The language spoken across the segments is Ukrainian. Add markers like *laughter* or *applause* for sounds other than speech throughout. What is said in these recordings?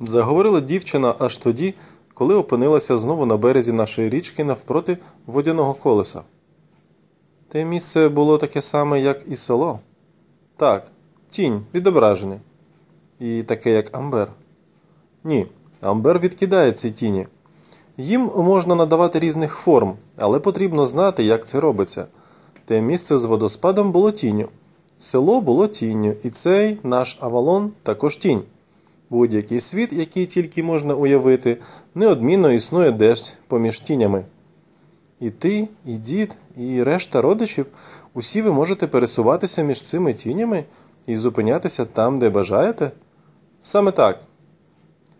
Заговорила дівчина аж тоді, коли опинилася знову на березі нашої річки навпроти водяного колеса. Те місце було таке саме, як і село. Так, тінь відображення. І таке, як Амбер. Ні, Амбер відкидає ці тіні. Їм можна надавати різних форм, але потрібно знати, як це робиться. Те місце з водоспадом було тінню. Село було тінню, і цей наш авалон також тінь будь-який світ, який тільки можна уявити, неодмінно існує десь поміж тінями. І ти, і дід, і решта родичів, усі ви можете пересуватися між цими тінями і зупинятися там, де бажаєте? Саме так.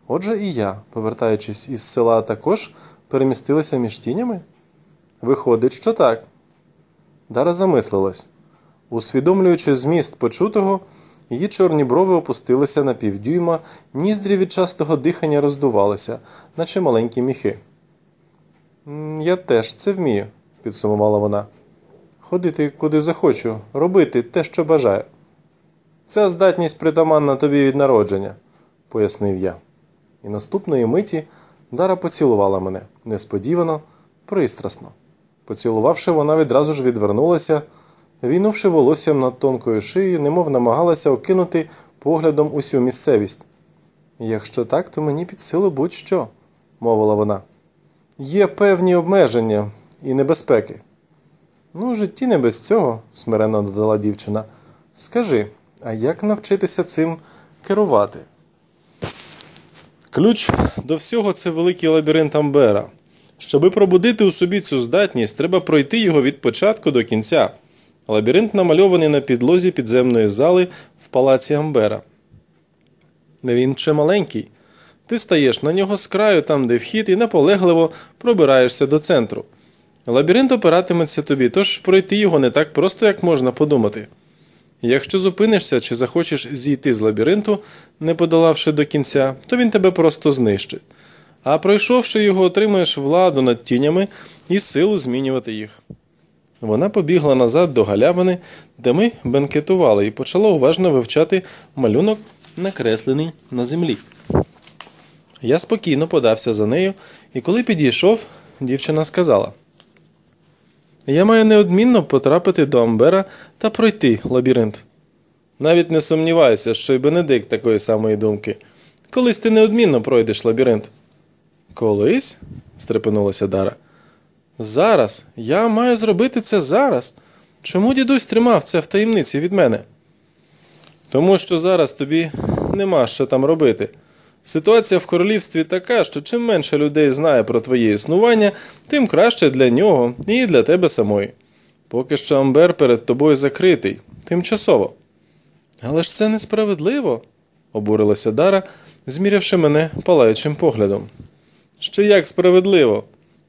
Отже, і я, повертаючись із села, також перемістилася між тінями? Виходить, що так. Дара замислилась. Усвідомлюючи зміст почутого. Її чорні брови опустилися на півдюйма, ніздрі від частого дихання роздувалися, наче маленькі міхи. Я теж це вмію, підсумувала вона. Ходити куди захочу, робити те, що бажаю. Ця здатність притаманна тобі від народження, пояснив я. І наступної миті Дара поцілувала мене несподівано, пристрасно. Поцілувавши, вона відразу ж відвернулася війнувши волоссям над тонкою шиєю, немов намагалася окинути поглядом усю місцевість. Якщо так, то мені під силу будь-що, мовила вона. Є певні обмеження і небезпеки. Ну, житті не без цього, смиренно додала дівчина. Скажи, а як навчитися цим керувати? Ключ до всього це великий лабіринт Амбера. Щоби пробудити у собі цю здатність, треба пройти його від початку до кінця. Лабіринт намальований на підлозі підземної зали в палаці Амбера. Він ще маленький. Ти стаєш на нього з краю, там, де вхід, і наполегливо пробираєшся до центру. Лабіринт опиратиметься тобі, тож пройти його не так просто, як можна подумати. Якщо зупинишся чи захочеш зійти з лабіринту, не подолавши до кінця, то він тебе просто знищить. А пройшовши його, отримаєш владу над тінями і силу змінювати їх. Вона побігла назад до галявини, де ми бенкетували, і почала уважно вивчати малюнок, накреслений на землі. Я спокійно подався за нею, і коли підійшов, дівчина сказала: Я маю неодмінно потрапити до Амбера та пройти лабіринт. Навіть не сумніваюся, що й Бенедикт такої самої думки. Колись ти неодмінно пройдеш лабіринт. Колись? стрепенулася Дара. Зараз, я маю зробити це зараз. Чому дідусь тримав це в таємниці від мене? Тому що зараз тобі нема що там робити. Ситуація в королівстві така, що чим менше людей знає про твоє існування, тим краще для нього і для тебе самої. Поки що Амбер перед тобою закритий, тимчасово. Але ж це несправедливо, обурилася Дара, змірявши мене палаючим поглядом. Ще як справедливо,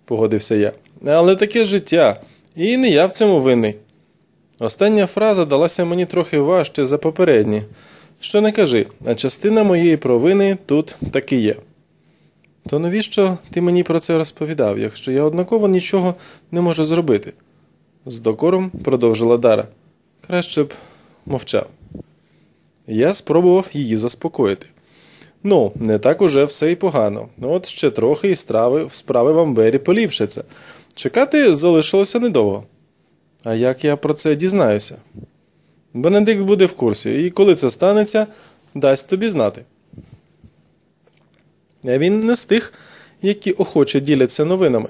погодився я але таке життя, і не я в цьому винний. Остання фраза далася мені трохи важче за попередні. Що не кажи, а частина моєї провини тут таки є. То навіщо ти мені про це розповідав, якщо я однаково нічого не можу зробити? З докором продовжила Дара. Краще б мовчав. Я спробував її заспокоїти. Ну, не так уже все й погано. От ще трохи і страви в справи вам Амбері поліпшаться. Чекати залишилося недовго. А як я про це дізнаюся? Бенедикт буде в курсі, і коли це станеться, дасть тобі знати. Він не з тих, які охоче діляться новинами.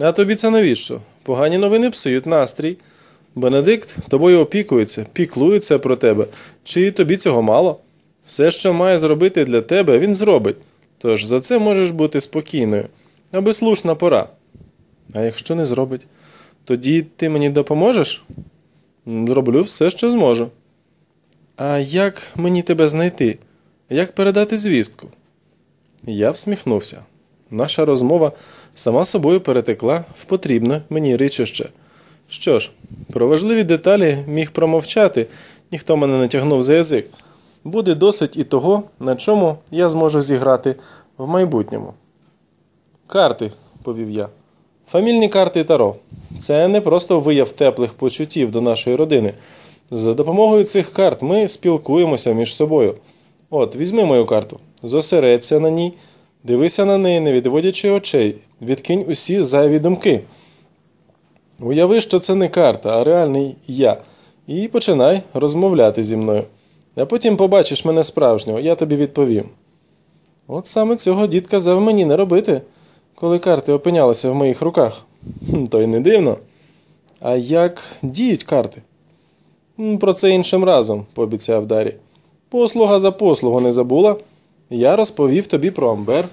А тобі це навіщо? Погані новини псують настрій. Бенедикт тобою опікується, піклується про тебе, чи тобі цього мало? Все, що має зробити для тебе, він зробить. Тож за це можеш бути спокійною, аби слушна пора. А якщо не зробить, тоді ти мені допоможеш? Зроблю все, що зможу. А як мені тебе знайти? Як передати звістку? Я всміхнувся. Наша розмова сама собою перетекла в потрібне мені речище. Що ж, про важливі деталі міг промовчати, ніхто мене не тягнув за язик. Буде досить і того, на чому я зможу зіграти в майбутньому. Карти, повів я. Фамільні карти Таро це не просто вияв теплих почуттів до нашої родини. За допомогою цих карт ми спілкуємося між собою. От, візьми мою карту, зосередься на ній, дивися на неї, не відводячи очей, відкинь усі зайві думки. Уяви, що це не карта, а реальний я. І починай розмовляти зі мною. А потім побачиш мене справжнього, я тобі відповім. От саме цього дід казав мені не робити коли карти опинялися в моїх руках. То й не дивно. А як діють карти? Про це іншим разом, пообіцяв Дарі. Послуга за послугу не забула. Я розповів тобі про Амбер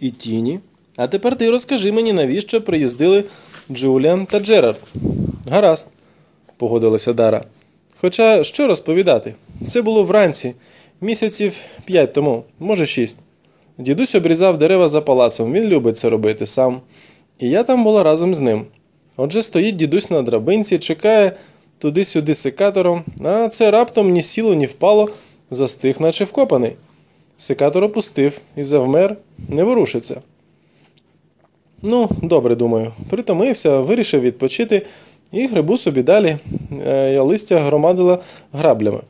і Тіні. А тепер ти розкажи мені, навіщо приїздили Джуліан та Джерард. Гаразд, погодилася Дара. Хоча що розповідати? Це було вранці, місяців п'ять тому, може шість. Дідусь обрізав дерева за палацом, він любить це робити сам. І я там була разом з ним. Отже, стоїть дідусь на драбинці, чекає туди-сюди секатором, а це раптом ні сіло, ні впало, застиг, наче вкопаний. Секатор опустив і завмер, не ворушиться. Ну, добре, думаю, притомився, вирішив відпочити і грибу собі далі. Е, я листя громадила граблями.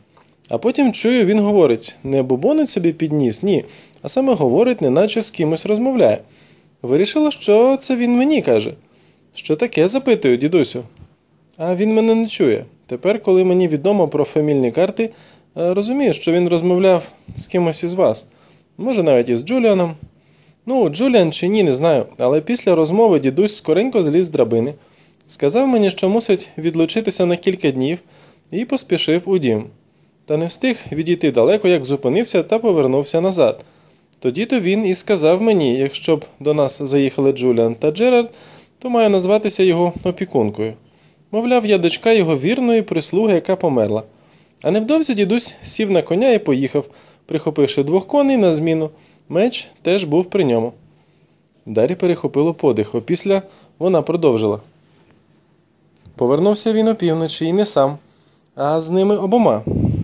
А потім чую, він говорить: не бубонить собі підніс, ні а саме говорить, неначе з кимось розмовляє. Вирішила, що це він мені каже. Що таке, запитую, дідусю. А він мене не чує. Тепер, коли мені відомо про фамільні карти, е, розумію, що він розмовляв з кимось із вас, може, навіть із Джуліаном. Ну, Джуліан чи ні, не знаю, але після розмови дідусь скоренько зліз з драбини, сказав мені, що мусить відлучитися на кілька днів, і поспішив у дім. Та не встиг відійти далеко, як зупинився та повернувся назад. Тоді то він і сказав мені, якщо б до нас заїхали Джуліан та Джерард, то має назватися його опікункою. Мовляв, я дочка його вірної прислуги, яка померла. А невдовзі дідусь сів на коня і поїхав, прихопивши двох коней на зміну. Меч теж був при ньому. Дарі перехопило подих, опісля вона продовжила. Повернувся він опівночі і не сам, а з ними обома.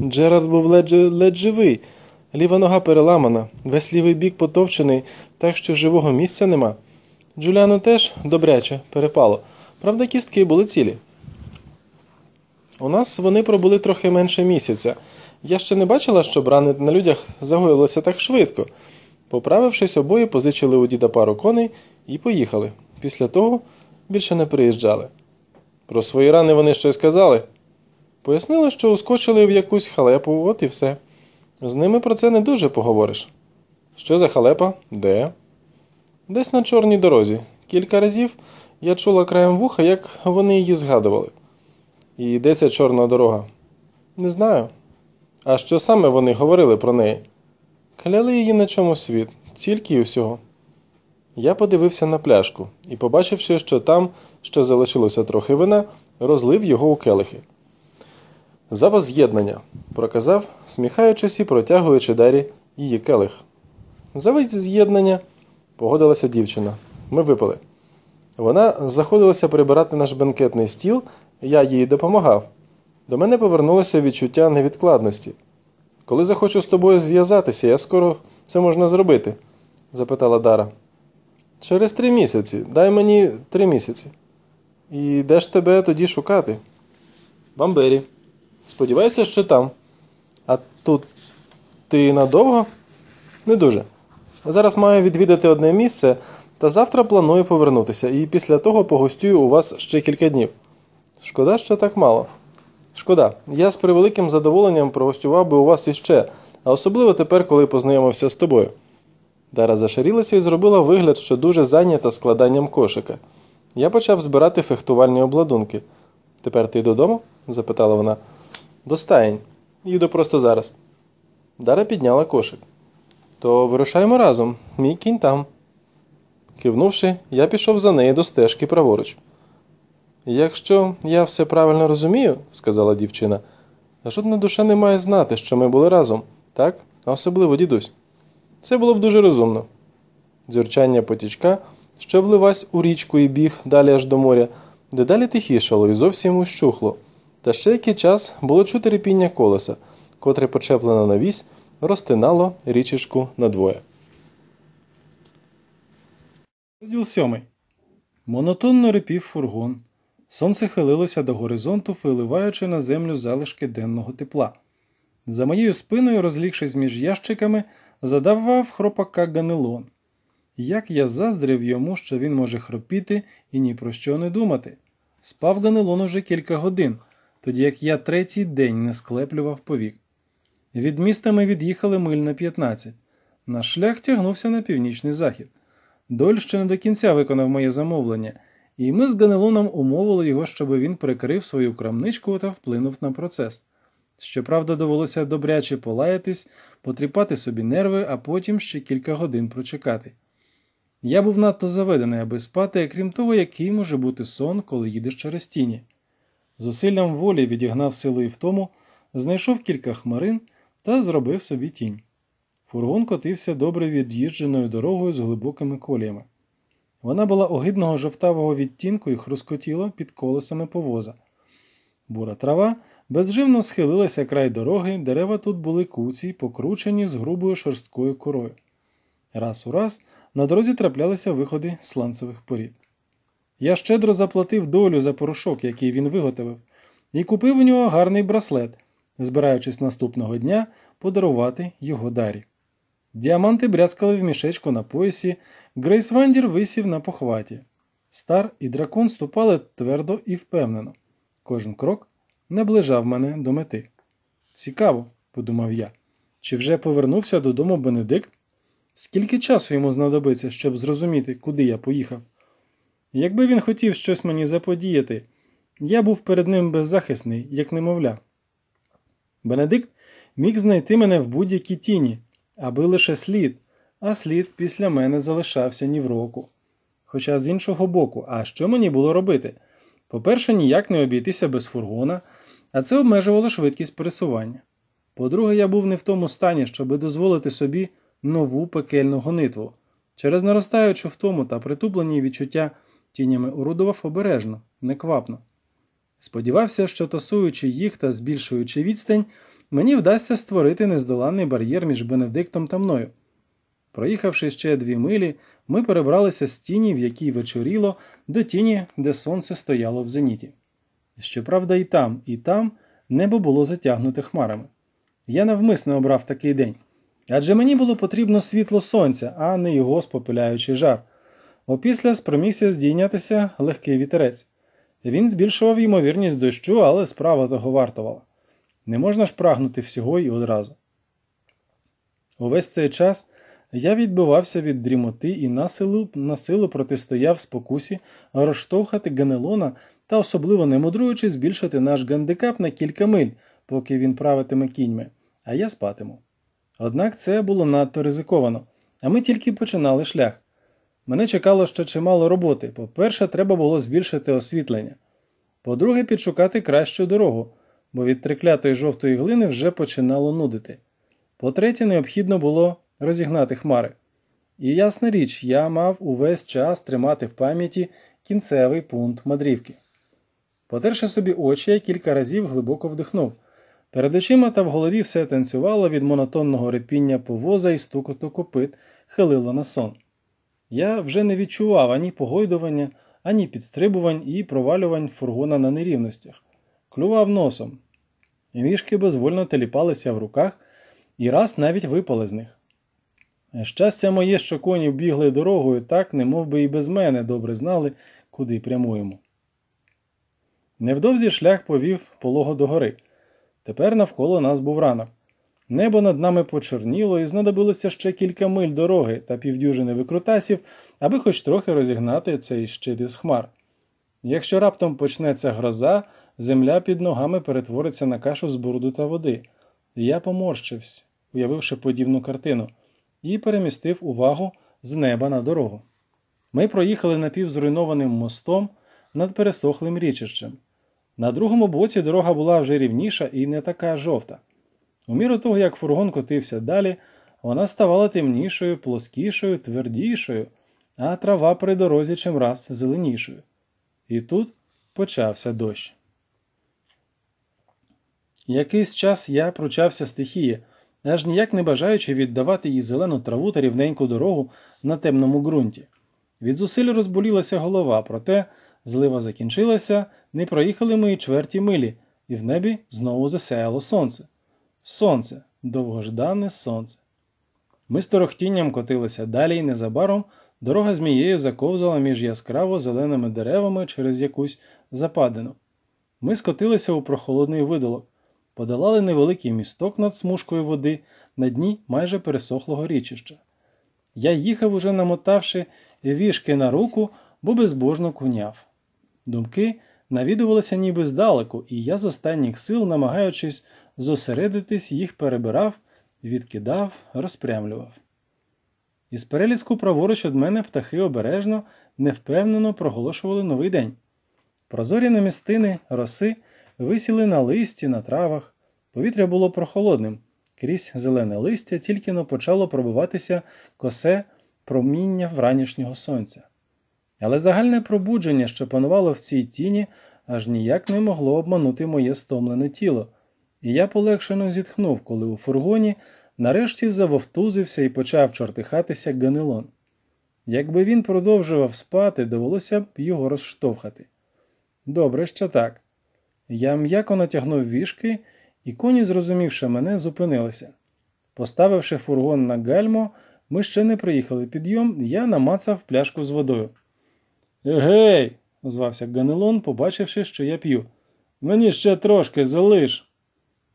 Джерард був ледь, ледь живий. Ліва нога переламана, весь лівий бік потовчений, так що живого місця нема. Джуліану теж добряче перепало. Правда, кістки були цілі. У нас вони пробули трохи менше місяця. Я ще не бачила, щоб рани на людях загоїлися так швидко. Поправившись, обоє позичили у діда пару коней і поїхали. Після того більше не приїжджали. Про свої рани вони щось казали. Пояснили, що ускочили в якусь халепу, от і все. З ними про це не дуже поговориш. Що за халепа? Де? Десь на чорній дорозі. Кілька разів я чула краєм вуха, як вони її згадували. І де ця чорна дорога? Не знаю. А що саме вони говорили про неї? Кляли її на чому світ, тільки й усього. Я подивився на пляшку і, побачивши, що там, що залишилося трохи вина, розлив його у келихи. За воз'єднання, проказав, сміхаючись і протягуючи дарі її келих. За воз'єднання погодилася дівчина. Ми випили. Вона заходилася прибирати наш бенкетний стіл, я їй допомагав. До мене повернулося відчуття невідкладності. Коли захочу з тобою зв'язатися, я скоро це можна зробити? запитала Дара. Через три місяці. Дай мені три місяці. І де ж тебе тоді шукати? Бамбері. Сподівайся, що там. А тут ти надовго? Не дуже. Зараз маю відвідати одне місце, та завтра планую повернутися, і після того погостюю у вас ще кілька днів. Шкода, що так мало. Шкода, я з превеликим задоволенням прогостював би у вас іще, а особливо тепер, коли познайомився з тобою. Дара зашарілася і зробила вигляд, що дуже зайнята складанням кошика. Я почав збирати фехтувальні обладунки. Тепер ти додому? запитала вона. До стаєнь. Їду просто зараз. Дара підняла кошик. То вирушаємо разом, мій кінь там. Кивнувши, я пішов за нею до стежки праворуч. Якщо я все правильно розумію, сказала дівчина, жодна душа не має знати, що ми були разом, так? А особливо дідусь. Це було б дуже розумно. Дзюрчання потічка, що вливась у річку і біг далі аж до моря, дедалі тихішало і зовсім ущухло. Та ще який час було чути ріпіння колеса, котре почеплено на вісь, розтинало річечку надвоє. Розділ сьомий. Монотонно рипів фургон. Сонце хилилося до горизонту, виливаючи на землю залишки денного тепла. За моєю спиною, розлігшись між ящиками, задавав хропака ганелон. Як я заздрив йому, що він може хропіти і ні про що не думати. Спав ганелон уже кілька годин тоді як я третій день не склеплював повік. Від міста ми від'їхали миль на 15. Наш шлях тягнувся на північний захід. Доль ще не до кінця виконав моє замовлення, і ми з Ганелоном умовили його, щоб він прикрив свою крамничку та вплинув на процес. Щоправда, довелося добряче полаятись, потріпати собі нерви, а потім ще кілька годин прочекати. Я був надто заведений, аби спати, крім того, який може бути сон, коли їдеш через тіні зусиллям волі відігнав силу і втому, знайшов кілька хмарин та зробив собі тінь. Фургон котився добре від'їждженою дорогою з глибокими коліями. Вона була огидного жовтавого відтінку і хрускотіла під колесами повоза. Бура трава безживно схилилася край дороги, дерева тут були куці, покручені з грубою шорсткою корою. Раз у раз на дорозі траплялися виходи сланцевих порід. Я щедро заплатив долю за порошок, який він виготовив, і купив у нього гарний браслет, збираючись наступного дня подарувати його дарі. Діаманти брязкали в мішечку на поясі, Грейс Вандір висів на похваті. Стар і дракон ступали твердо і впевнено. Кожен крок наближав мене до мети. Цікаво, подумав я, чи вже повернувся додому Бенедикт? Скільки часу йому знадобиться, щоб зрозуміти, куди я поїхав? Якби він хотів щось мені заподіяти, я був перед ним беззахисний, як немовля. Бенедикт міг знайти мене в будь-якій тіні, аби лише слід, а слід після мене залишався ні в року. Хоча з іншого боку, а що мені було робити? По-перше, ніяк не обійтися без фургона, а це обмежувало швидкість пересування. По-друге, я був не в тому стані, щоби дозволити собі нову пекельну гонитву. Через наростаючу втому та притуплені відчуття тінями орудував обережно, неквапно. Сподівався, що тасуючи їх та збільшуючи відстань, мені вдасться створити нездоланний бар'єр між Бенедиктом та мною. Проїхавши ще дві милі, ми перебралися з тіні, в якій вечоріло, до тіні, де сонце стояло в зеніті. Щоправда, і там, і там небо було затягнуте хмарами. Я навмисно обрав такий день. Адже мені було потрібно світло сонця, а не його спопиляючий жар. Опісля спромігся здійнятися легкий вітерець. Він збільшував ймовірність дощу, але справа того вартувала. Не можна ж прагнути всього і одразу. Увесь цей час я відбивався від дрімоти і насилу, насилу протистояв спокусі розштовхати ганелона та, особливо не мудруючи, збільшити наш гандикап на кілька миль, поки він правитиме кіньми, а я спатиму. Однак це було надто ризиковано, а ми тільки починали шлях. Мене чекало ще чимало роботи. По-перше, треба було збільшити освітлення. По-друге, підшукати кращу дорогу, бо від триклятої жовтої глини вже починало нудити. По-третє, необхідно було розігнати хмари. І ясна річ, я мав увесь час тримати в пам'яті кінцевий пункт мадрівки. Потерши собі очі, я кілька разів глибоко вдихнув. Перед очима та в голові все танцювало від монотонного репіння повоза і стукоту копит, хилило на сон. Я вже не відчував ані погойдування, ані підстрибувань і провалювань фургона на нерівностях, клював носом. Вішки безвольно теліпалися в руках і раз навіть випали з них. Щастя моє, що коні бігли дорогою, так не би і без мене добре знали, куди прямуємо. Невдовзі шлях повів полого до гори. Тепер навколо нас був ранок. Небо над нами почорніло і знадобилося ще кілька миль дороги та півдюжини викрутасів, аби хоч трохи розігнати цей щит із хмар. Якщо раптом почнеться гроза, земля під ногами перетвориться на кашу з бруду та води. Я поморщився, уявивши подібну картину, і перемістив увагу з неба на дорогу. Ми проїхали напівзруйнованим мостом над пересохлим річищем. На другому боці дорога була вже рівніша і не така жовта. У міру того, як фургон котився далі, вона ставала темнішою, плоскішою, твердішою, а трава при дорозі чимраз зеленішою. І тут почався дощ. Якийсь час я пручався стихії, аж ніяк не бажаючи віддавати їй зелену траву та рівненьку дорогу на темному ґрунті. Від зусиль розболілася голова, проте злива закінчилася, не проїхали ми й чверті милі, і в небі знову засяяло сонце. Сонце, довгождане сонце. Ми з торохтінням котилися далі і незабаром дорога змією заковзала між яскраво зеленими деревами через якусь западину. Ми скотилися у прохолодний видолок, подолали невеликий місток над смужкою води на дні майже пересохлого річища. Я їхав, уже намотавши вішки на руку, бо безбожно куняв. Думки навідувалися ніби здалеку, і я з останніх сил, намагаючись зосередитись, їх перебирав, відкидав, розпрямлював. Із переліску праворуч від мене птахи обережно, невпевнено проголошували новий день. Прозорі намістини, роси висіли на листі, на травах. Повітря було прохолодним. Крізь зелене листя тільки но почало пробиватися косе проміння вранішнього сонця. Але загальне пробудження, що панувало в цій тіні, аж ніяк не могло обманути моє стомлене тіло і я полегшено зітхнув, коли у фургоні нарешті завовтузився і почав чортихатися ганелон. Якби він продовжував спати, довелося б його розштовхати. Добре, що так. Я м'яко натягнув вішки, і коні, зрозумівши мене, зупинилися. Поставивши фургон на гальмо, ми ще не приїхали підйом, я намацав пляшку з водою. Егей, звався Ганелон, побачивши, що я п'ю. Мені ще трошки залиш.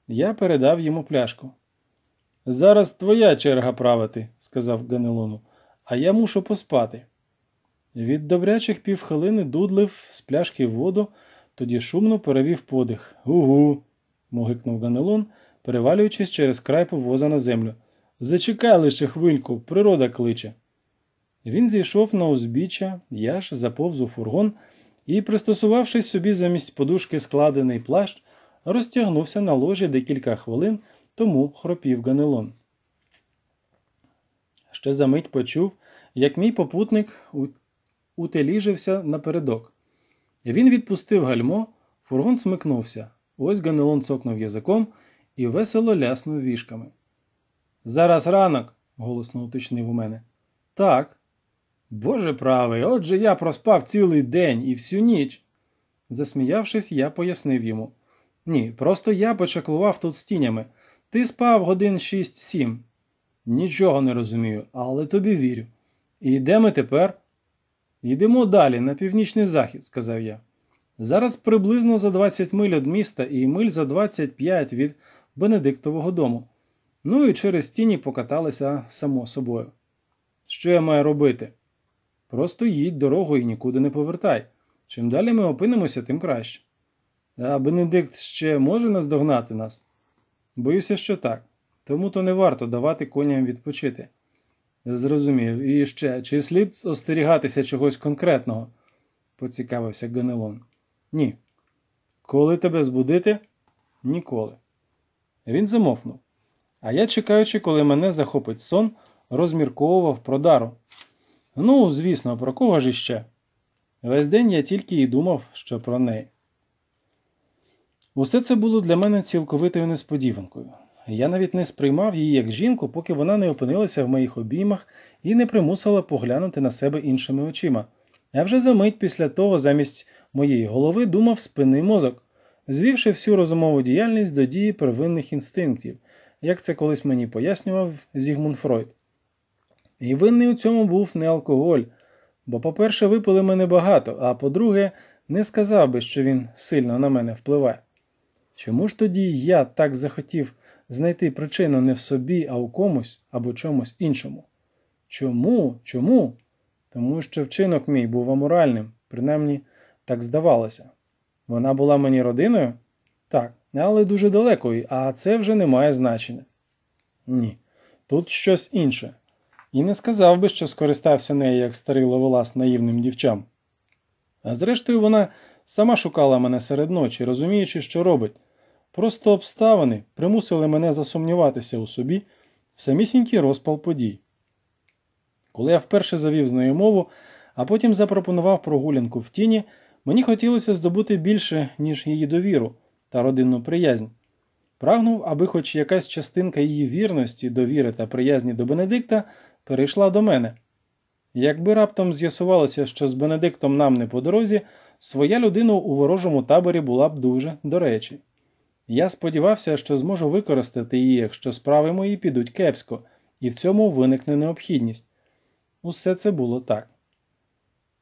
Я передав йому пляшку. Зараз твоя черга правити, сказав Ганелону, а я мушу поспати. Від добрячих півхилини дудлив з пляшки воду, тоді шумно перевів подих. Угу. мугикнув Ганелон, перевалюючись через край повоза на землю. Зачекай лише хвильку, природа кличе. Він зійшов на узбіччя, я ж заповз у фургон і, пристосувавшись собі замість подушки складений плащ, розтягнувся на ложі декілька хвилин, тому хропів ганелон. Ще за мить почув, як мій попутник утеліжився напередок. Він відпустив гальмо, фургон смикнувся. Ось ганелон цокнув язиком і весело ляснув віжками. Зараз ранок, голосно уточнив у мене. Так. Боже правий, отже я проспав цілий день і всю ніч. Засміявшись, я пояснив йому. Ні, просто я почаклував тут з тінями. Ти спав годин 6-7. Нічого не розумію, але тобі вірю. І де ми тепер? Йдемо далі, на північний захід, сказав я. Зараз приблизно за 20 миль від міста і миль за 25 від Бенедиктового дому. Ну і через тіні покаталися само собою. Що я маю робити? Просто їдь дорогою і нікуди не повертай. Чим далі ми опинимося, тим краще. А Бенедикт ще може наздогнати нас? Боюся, що так. Тому то не варто давати коням відпочити. Зрозумів. І ще, чи слід остерігатися чогось конкретного? поцікавився Ганелон. Ні. Коли тебе збудити? Ніколи. Він замовкнув. А я, чекаючи, коли мене захопить сон, розмірковував про дару. Ну, звісно, про кого ж іще? Весь день я тільки й думав, що про неї. Усе це було для мене цілковитою несподіванкою. Я навіть не сприймав її як жінку, поки вона не опинилася в моїх обіймах і не примусила поглянути на себе іншими очима. Я вже за мить після того, замість моєї голови, думав спинний мозок, звівши всю розумову діяльність до дії первинних інстинктів, як це колись мені пояснював Зігмунд Фройд. І винний у цьому був не алкоголь, бо, по-перше, випили мене багато, а по-друге, не сказав би, що він сильно на мене впливає. Чому ж тоді я так захотів знайти причину не в собі, а у комусь або чомусь іншому? Чому? Чому? Тому що вчинок мій був аморальним, принаймні так здавалося. Вона була мені родиною? Так, але дуже далекою, а це вже не має значення. Ні, тут щось інше. І не сказав би, що скористався нею як старий ловелас наївним дівчам. А зрештою, вона сама шукала мене серед ночі, розуміючи, що робить. Просто обставини примусили мене засумніватися у собі в самісінький розпал подій. Коли я вперше завів з нею мову, а потім запропонував прогулянку в тіні, мені хотілося здобути більше, ніж її довіру та родинну приязнь. Прагнув, аби хоч якась частинка її вірності, довіри та приязні до Бенедикта перейшла до мене. Якби раптом з'ясувалося, що з Бенедиктом нам не по дорозі. Своя людина у ворожому таборі була б дуже до речі. Я сподівався, що зможу використати її, якщо справи мої підуть кепсько, і в цьому виникне необхідність. Усе це було так.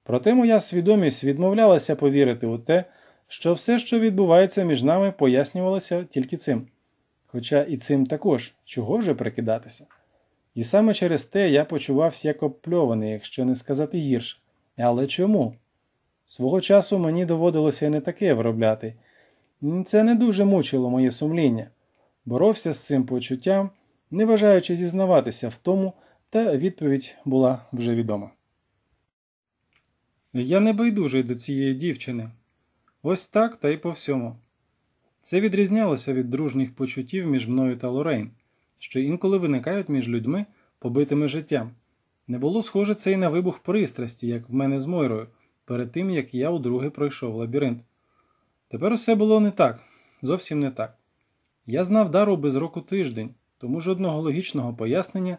Проте моя свідомість відмовлялася повірити у те, що все, що відбувається між нами, пояснювалося тільки цим. Хоча і цим також, чого вже прикидатися. І саме через те я почувався як опльований, якщо не сказати гірше. Але чому? Свого часу мені доводилося і не таке виробляти. Це не дуже мучило моє сумління. Боровся з цим почуттям, не бажаючи зізнаватися в тому, та відповідь була вже відома. Я не байдужий до цієї дівчини. Ось так та й по всьому. Це відрізнялося від дружніх почуттів між мною та Лорейн, що інколи виникають між людьми побитими життям. Не було схоже це й на вибух пристрасті, як в мене з Мойрою перед тим як я удруге пройшов лабіринт. Тепер усе було не так, зовсім не так. Я знав дару без року тиждень, тому жодного логічного пояснення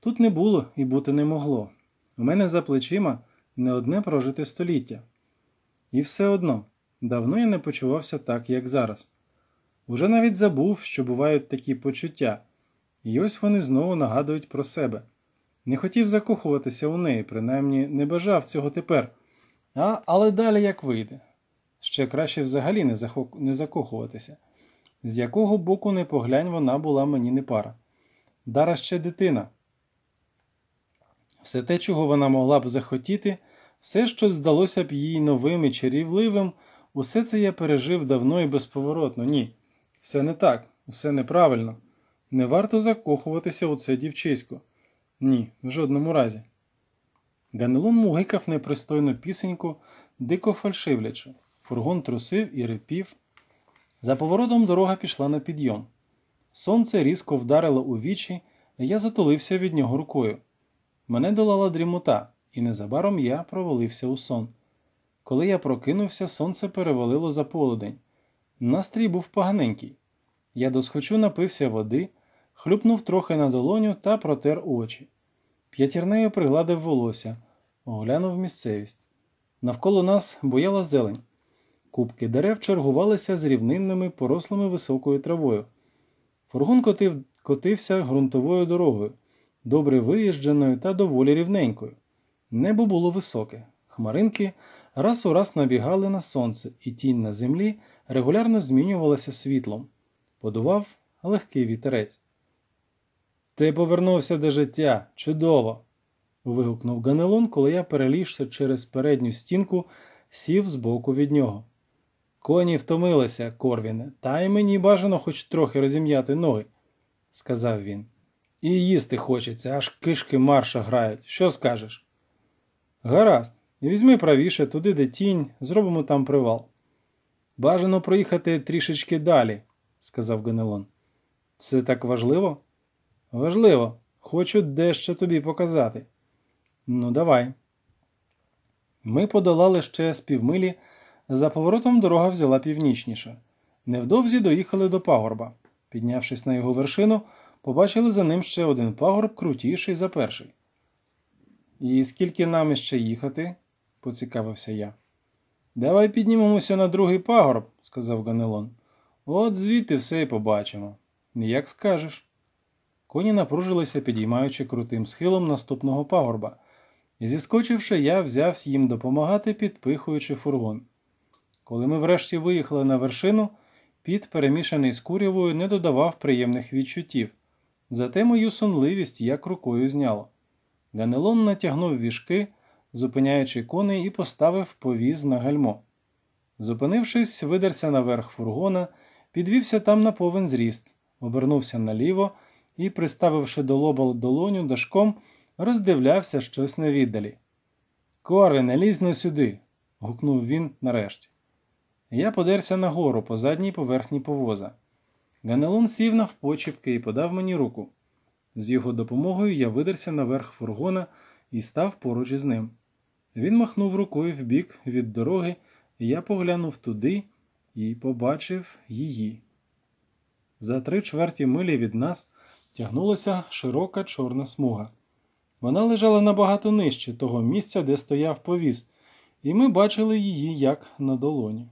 тут не було і бути не могло. У мене за плечима не одне прожите століття. І все одно, давно я не почувався так, як зараз. Уже навіть забув, що бувають такі почуття, і ось вони знову нагадують про себе. Не хотів закохуватися у неї, принаймні не бажав цього тепер. А, Але далі як вийде. Ще краще взагалі не, захок... не закохуватися. З якого боку не поглянь, вона була мені не пара. Дара ще дитина. Все те, чого вона могла б захотіти, все, що здалося б їй новим і чарівливим, усе це я пережив давно і безповоротно. Ні, все не так, все неправильно. Не варто закохуватися у це дівчисько. Ні, в жодному разі. Ганелон мугикав непристойну пісеньку, дико фальшивлячи. Фургон трусив і рипів. За поворотом дорога пішла на підйом. Сонце різко вдарило у вічі, і я затулився від нього рукою. Мене долала дрімота, і незабаром я провалився у сон. Коли я прокинувся, сонце перевалило за полудень. Настрій був поганенький. Я досхочу напився води, хлюпнув трохи на долоню та протер очі. П'ятірнею пригладив волосся, оглянув місцевість. Навколо нас бояла зелень. Кубки дерев чергувалися з рівнинними порослими високою травою. Фургун котив, котився ґрунтовою дорогою, добре виїждженою та доволі рівненькою. Небо було високе, хмаринки раз у раз набігали на сонце, і тінь на землі регулярно змінювалася світлом. Подував легкий вітерець. Ти повернувся до життя. Чудово! вигукнув Ганелон, коли я перелізся через передню стінку, сів з боку від нього. Коні втомилися, Корвіне, та й мені бажано хоч трохи розім'яти ноги, сказав він. І їсти хочеться, аж кишки марша грають. Що скажеш? Гаразд, візьми правіше, туди, де тінь, зробимо там привал. Бажано проїхати трішечки далі, сказав Ганелон. Це так важливо? Важливо, хочу дещо тобі показати. Ну, давай. Ми подолали ще з півмилі. За поворотом дорога взяла північніше. Невдовзі доїхали до пагорба. Піднявшись на його вершину, побачили за ним ще один пагорб, крутіший за перший. І скільки нам іще їхати? поцікавився я. Давай піднімемося на другий пагорб, сказав Ганелон. От звідти все і побачимо. Як скажеш. Коні напружилися, підіймаючи крутим схилом наступного пагорба. Зіскочивши, я взявся їм допомагати, підпихуючи фургон. Коли ми врешті виїхали на вершину, піт, перемішаний з курявою, не додавав приємних відчуттів. Зате мою сонливість як рукою зняло. Данилон натягнув віжки, зупиняючи коней і поставив повіз на гальмо. Зупинившись, видерся наверх фургона, підвівся там на повен зріст, обернувся наліво і, приставивши до лоба долоню дашком, роздивлявся щось на віддалі. Корвіне, лізь на сюди. гукнув він нарешті. Я подерся нагору по задній поверхні повоза. Ганелун сів навпочіпки і подав мені руку. З його допомогою я видерся наверх фургона і став поруч із ним. Він махнув рукою в бік від дороги, і я поглянув туди і побачив її. За три чверті милі від нас тягнулася широка чорна смуга. Вона лежала набагато нижче того місця, де стояв повіз, і ми бачили її як на долоні.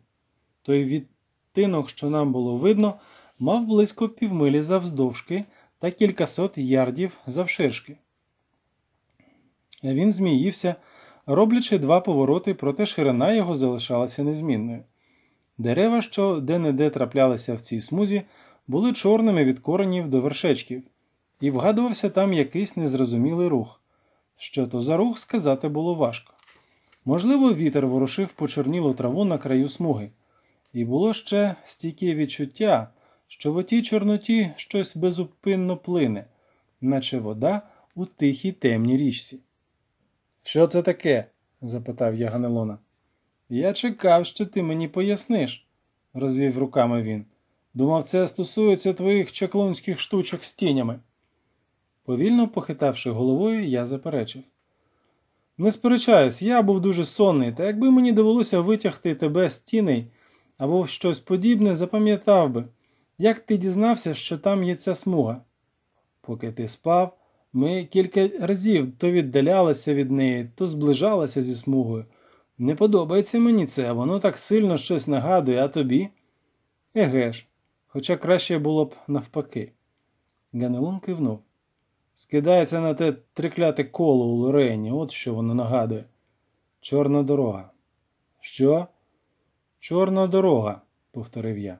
Той відтинок, що нам було видно, мав близько півмилі завздовжки та кількасот ярдів завширшки. Він зміївся, роблячи два повороти, проте ширина його залишалася незмінною. Дерева, що де-не-де траплялися в цій смузі, були чорними від коренів до вершечків, і вгадувався там якийсь незрозумілий рух. Що то за рух сказати було важко. Можливо, вітер ворушив почернілу траву на краю смуги, і було ще стійке відчуття, що в отій Чорноті щось безупинно плине, наче вода у тихій темній річці. Що це таке? запитав я Ганелона. Я чекав, що ти мені поясниш, розвів руками він. Думав, це стосується твоїх чаклунських штучок з тінями. Повільно похитавши головою, я заперечив. Не сперечаюсь, я був дуже сонний, та якби мені довелося витягти тебе з тіней або щось подібне, запам'ятав би, як ти дізнався, що там є ця смуга. Поки ти спав, ми кілька разів то віддалялися від неї, то зближалися зі смугою. Не подобається мені це, воно так сильно щось нагадує, а тобі? Еге ж, Хоча краще було б навпаки. Ганелон кивнув. Скидається на те трикляте коло у Лорені, от що воно нагадує. Чорна дорога. Що? Чорна дорога, повторив я.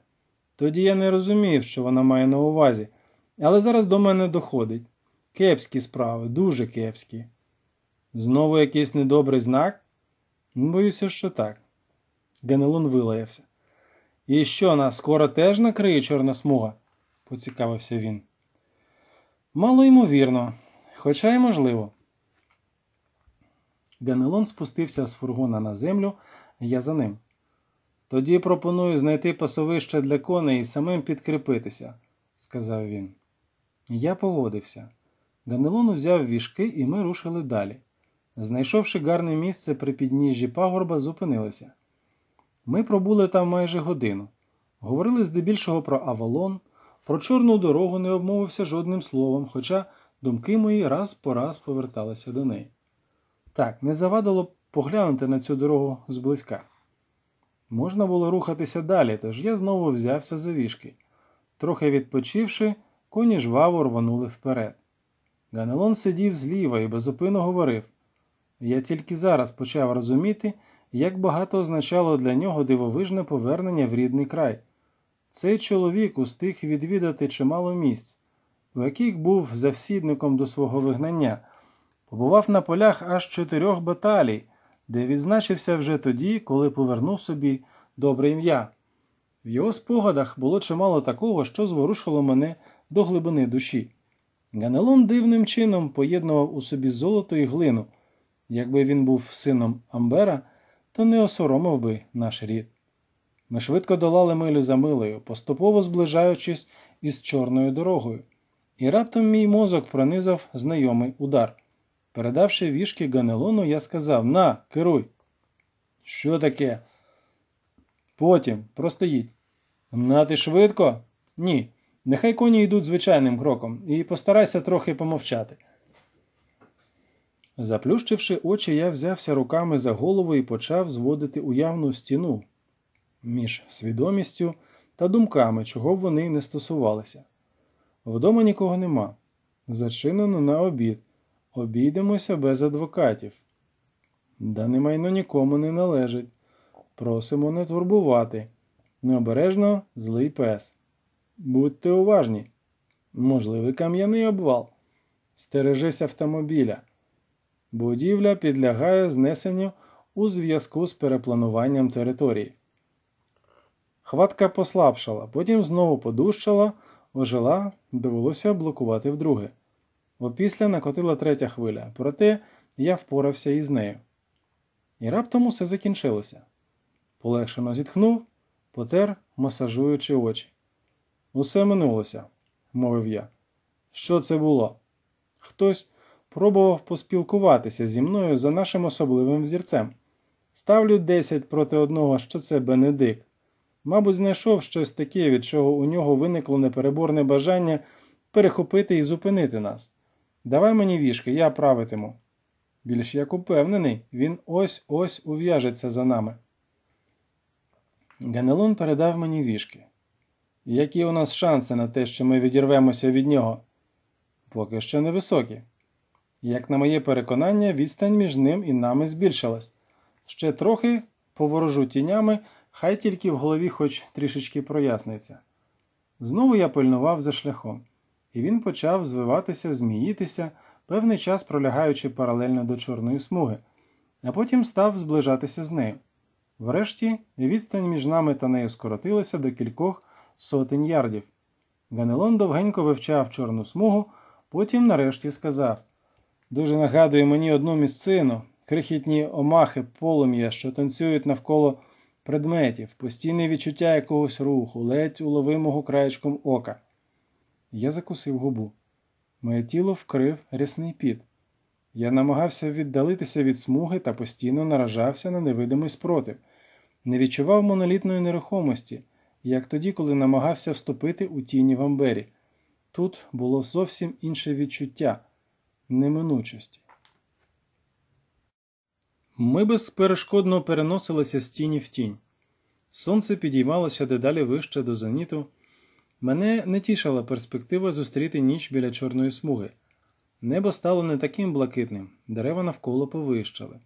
Тоді я не розумів, що вона має на увазі, але зараз до мене доходить. Кепські справи, дуже кепські. Знову якийсь недобрий знак? Боюся, що так. Генелун вилаявся. І що нас скоро теж накриє чорна смуга? поцікавився він. Мало ймовірно, хоча й можливо. Данилон спустився з фургона на землю, я за ним. Тоді пропоную знайти пасовище для коней і самим підкріпитися, сказав він. Я погодився. Ганелон узяв віжки, і ми рушили далі. Знайшовши гарне місце при підніжжі пагорба, зупинилися. Ми пробули там майже годину. Говорили здебільшого про Авалон, про чорну дорогу не обмовився жодним словом, хоча думки мої раз по раз поверталися до неї. Так, не завадило поглянути на цю дорогу зблизька. Можна було рухатися далі, тож я знову взявся за вішки. Трохи відпочивши, коні жваво рванули вперед. Ганелон сидів зліва і безупинно говорив: Я тільки зараз почав розуміти, як багато означало для нього дивовижне повернення в рідний край. Цей чоловік устиг відвідати чимало місць, у яких був завсідником до свого вигнання, побував на полях аж чотирьох баталій, де відзначився вже тоді, коли повернув собі добре ім'я. В його спогадах було чимало такого, що зворушило мене до глибини душі. Ганелон дивним чином поєднував у собі золото і глину. Якби він був сином Амбера, то ну, не осоромив би наш рід. Ми швидко долали милю за милею, поступово зближаючись із чорною дорогою, і раптом мій мозок пронизав знайомий удар. Передавши вішки ганелону, я сказав На, керуй. Що таке? Потім просто їдь. ти швидко? Ні. Нехай коні йдуть звичайним кроком, і постарайся трохи помовчати. Заплющивши очі, я взявся руками за голову і почав зводити уявну стіну між свідомістю та думками, чого б вони не стосувалися. Вдома нікого нема. Зачинено на обід. Обійдемося без адвокатів. Дане майно нікому не належить. Просимо не турбувати. Необережно злий пес. Будьте уважні. Можливий кам'яний обвал. Стережись автомобіля. Будівля підлягає знесенню у зв'язку з переплануванням території. Хватка послабшала, потім знову подужчала, ожила, довелося блокувати вдруге. Опісля накотила третя хвиля, проте я впорався із нею. І раптом усе закінчилося. Полегшено зітхнув, потер, масажуючи очі. Усе минулося, мовив я. Що це було? Хтось пробував поспілкуватися зі мною за нашим особливим взірцем. Ставлю 10 проти одного, що це Бенедикт. Мабуть, знайшов щось таке, від чого у нього виникло непереборне бажання перехопити і зупинити нас. Давай мені вішки, я правитиму. Більш як упевнений, він ось ось ув'яжеться за нами. Ганелон передав мені вішки. Які у нас шанси на те, що ми відірвемося від нього? Поки що невисокі. Як на моє переконання, відстань між ним і нами збільшилась. Ще трохи поворожу тінями, хай тільки в голові хоч трішечки проясниться. Знову я пильнував за шляхом, і він почав звиватися, зміїтися, певний час пролягаючи паралельно до чорної смуги, а потім став зближатися з нею. Врешті відстань між нами та нею скоротилася до кількох сотень ярдів. Ганелон довгенько вивчав чорну смугу, потім нарешті сказав дуже нагадує мені одну місцину, крихітні омахи, полум'я, що танцюють навколо предметів, постійне відчуття якогось руху, ледь уловимого краєчком ока. Я закусив губу. Моє тіло вкрив рясний піт. Я намагався віддалитися від смуги та постійно наражався на невидимий спротив, не відчував монолітної нерухомості, як тоді, коли намагався вступити у тіні в амбері. Тут було зовсім інше відчуття, неминучості. Ми безперешкодно переносилися з тіні в тінь. Сонце підіймалося дедалі вище до зеніту. Мене не тішила перспектива зустріти ніч біля чорної смуги. Небо стало не таким блакитним, дерева навколо повищали,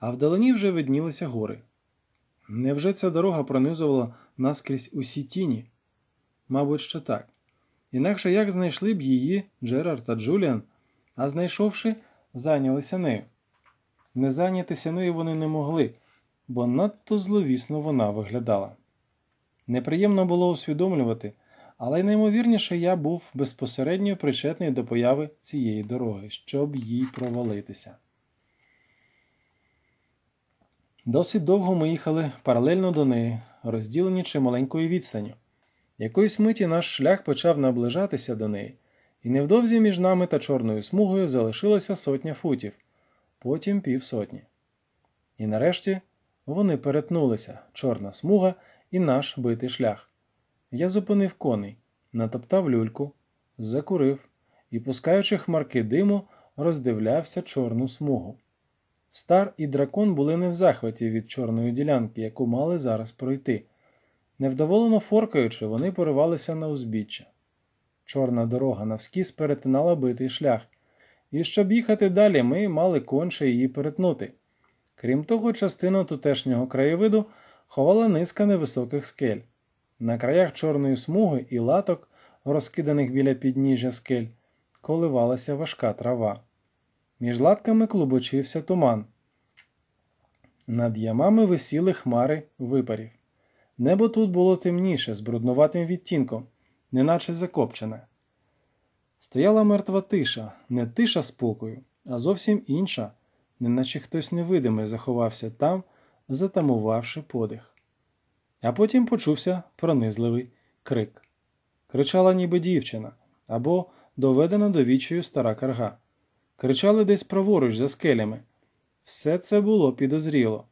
а вдалині вже виднілися гори. Невже ця дорога пронизувала наскрізь усі тіні? Мабуть, що так. Інакше як знайшли б її Джерард та Джуліан? а знайшовши, зайнялися нею. Не зайнятися нею вони не могли, бо надто зловісно вона виглядала. Неприємно було усвідомлювати, але наймовірніше я був безпосередньо причетний до появи цієї дороги, щоб їй провалитися. Досить довго ми їхали паралельно до неї, розділені чималенькою відстанню. Якоїсь миті наш шлях почав наближатися до неї, і невдовзі між нами та чорною смугою залишилася сотня футів, потім півсотні. І нарешті вони перетнулися чорна смуга і наш битий шлях. Я зупинив коней, натоптав люльку, закурив і, пускаючи хмарки диму, роздивлявся чорну смугу. Стар і дракон були не в захваті від чорної ділянки, яку мали зараз пройти. Невдоволено форкаючи, вони поривалися на узбіччя. Чорна дорога навскіз перетинала битий шлях, і щоб їхати далі, ми мали конче її перетнути. Крім того, частину тутешнього краєвиду ховала низка невисоких скель. На краях чорної смуги і латок, розкиданих біля підніжжя скель, коливалася важка трава. Між латками клубочився туман. Над ямами висіли хмари випарів. Небо тут було темніше, з бруднуватим відтінком неначе закопчене. Стояла мертва тиша, не тиша спокою, а зовсім інша, неначе хтось невидимий заховався там, затамувавши подих. А потім почувся пронизливий крик. Кричала ніби дівчина або доведена до вічою стара карга. Кричали десь праворуч за скелями. Все це було підозріло.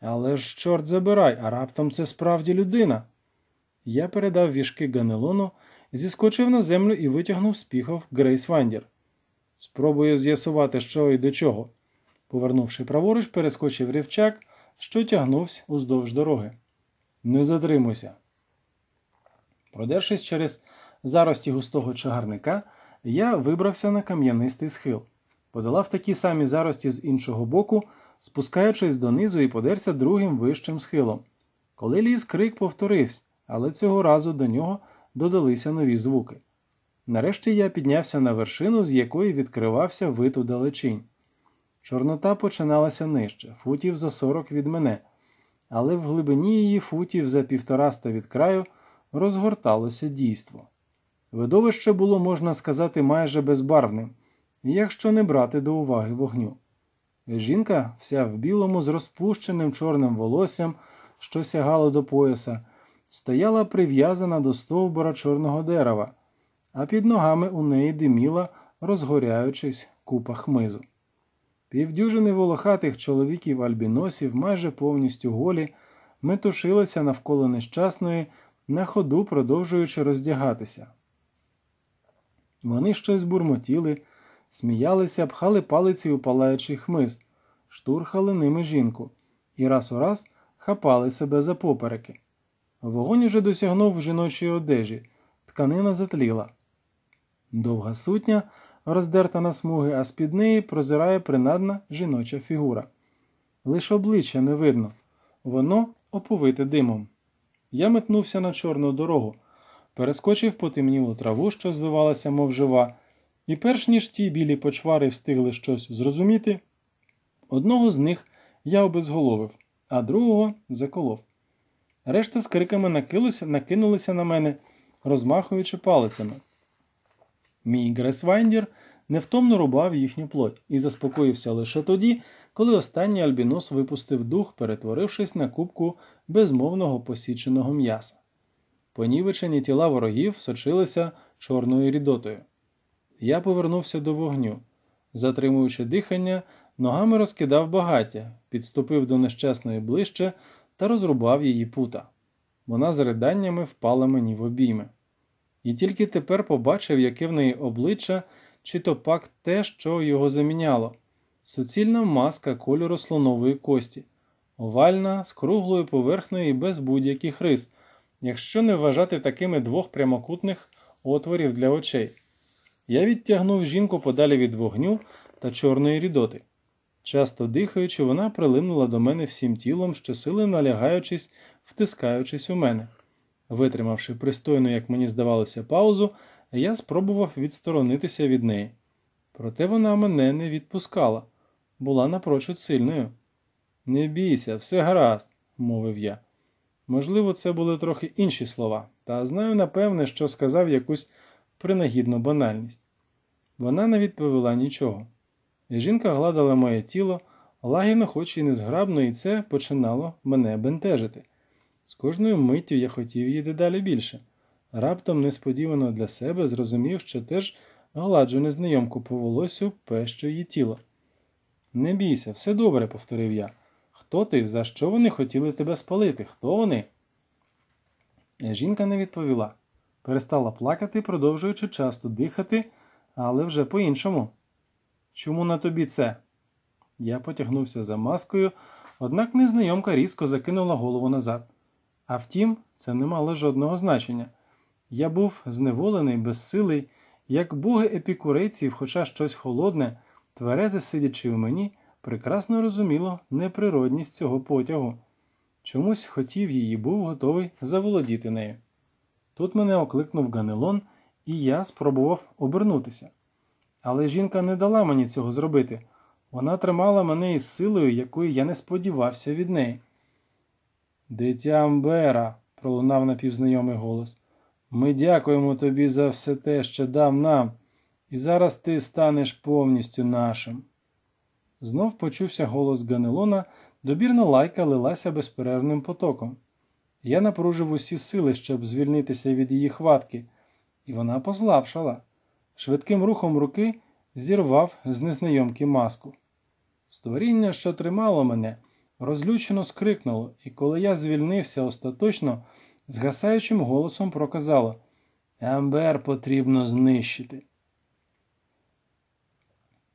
Але ж, чорт забирай, а раптом це справді людина. Я передав вішки Ганелону, зіскочив на землю і витягнув з піхов Грейс Вандір. Спробую з'ясувати, що і до чого. Повернувши праворуч, перескочив рівчак, що тягнувся уздовж дороги. Не затримуйся. Продершись через зарості густого чагарника, я вибрався на кам'янистий схил, подолав такі самі зарості з іншого боку, спускаючись донизу і подерся другим вищим схилом. Коли ліс крик повторився, але цього разу до нього додалися нові звуки. Нарешті я піднявся на вершину, з якої відкривався вид у далечінь. Чорнота починалася нижче, футів за 40 від мене, але в глибині її футів за півтораста від краю розгорталося дійство. Видовище було, можна сказати, майже безбарвним, якщо не брати до уваги вогню. Жінка, вся в білому, з розпущеним чорним волоссям, що сягало до пояса, стояла прив'язана до стовбура чорного дерева, а під ногами у неї диміла, розгоряючись, купа хмизу. Півдюжини волохатих чоловіків альбіносів, майже повністю голі, метушилися навколо нещасної, на ходу продовжуючи роздягатися. Вони щось бурмотіли, сміялися, пхали палиці у палаючий хмиз, штурхали ними жінку і раз у раз хапали себе за попереки. Вогонь уже досягнув жіночої одежі, тканина затліла. Довга сутня роздерта на смуги, а з-під неї прозирає принадна жіноча фігура. Лише обличчя не видно, воно оповите димом. Я метнувся на чорну дорогу, перескочив потемнілу траву, що звивалася, мов жива, і, перш ніж ті білі почвари встигли щось зрозуміти, одного з них я обезголовив, а другого заколов. Решта з криками накилися, накинулися на мене, розмахуючи палицями. Мій Гресвайндір невтомно рубав їхню плоть і заспокоївся лише тоді, коли останній альбінос випустив дух, перетворившись на кубку безмовного посіченого м'яса. Понівечені тіла ворогів сочилися чорною рідотою. Я повернувся до вогню. Затримуючи дихання, ногами розкидав багаття, підступив до нещасної ближче, та розрубав її пута. Вона з риданнями впала мені в обійми. І тільки тепер побачив, яке в неї обличчя, чи то пак те, що його заміняло суцільна маска кольору слонової кості, овальна, з круглою поверхнею і без будь-яких рис, якщо не вважати такими двох прямокутних отворів для очей. Я відтягнув жінку подалі від вогню та чорної рідоти. Часто дихаючи, вона прилинула до мене всім тілом, щосили налягаючись, втискаючись у мене. Витримавши пристойну, як мені здавалося, паузу, я спробував відсторонитися від неї. Проте вона мене не відпускала, була напрочуд сильною. Не бійся, все гаразд, мовив я. Можливо, це були трохи інші слова, та знаю, напевне, що сказав якусь принагідну банальність. Вона не відповіла нічого. Жінка гладила моє тіло, лагідно, хоч і незграбно, і це починало мене бентежити. З кожною миттю я хотів її дедалі більше. Раптом несподівано для себе зрозумів, що теж гладжу незнайомку по волосю пещу її тіло. Не бійся, все добре, повторив я. Хто ти? За що вони хотіли тебе спалити? Хто вони? Жінка не відповіла. Перестала плакати, продовжуючи часто дихати, але вже по-іншому. Чому на тобі це? Я потягнувся за маскою, однак незнайомка різко закинула голову назад. А втім, це не мало жодного значення. Я був зневолений, безсилий, як боги епікурейців, хоча щось холодне, тверезе сидячи в мені, прекрасно розуміло неприродність цього потягу. Чомусь хотів її, був готовий заволодіти нею. Тут мене окликнув Ганелон, і я спробував обернутися. Але жінка не дала мені цього зробити. Вона тримала мене із силою, якої я не сподівався від неї. Дитя Амбера, пролунав напівзнайомий голос, ми дякуємо тобі за все те, що дав нам, і зараз ти станеш повністю нашим. Знов почувся голос Ганелона, добірна лайка лилася безперервним потоком. Я напружив усі сили, щоб звільнитися від її хватки, і вона позлабшала швидким рухом руки зірвав з незнайомки маску. Створіння, що тримало мене, розлючено скрикнуло, і коли я звільнився остаточно, згасаючим голосом проказало Ембер потрібно знищити.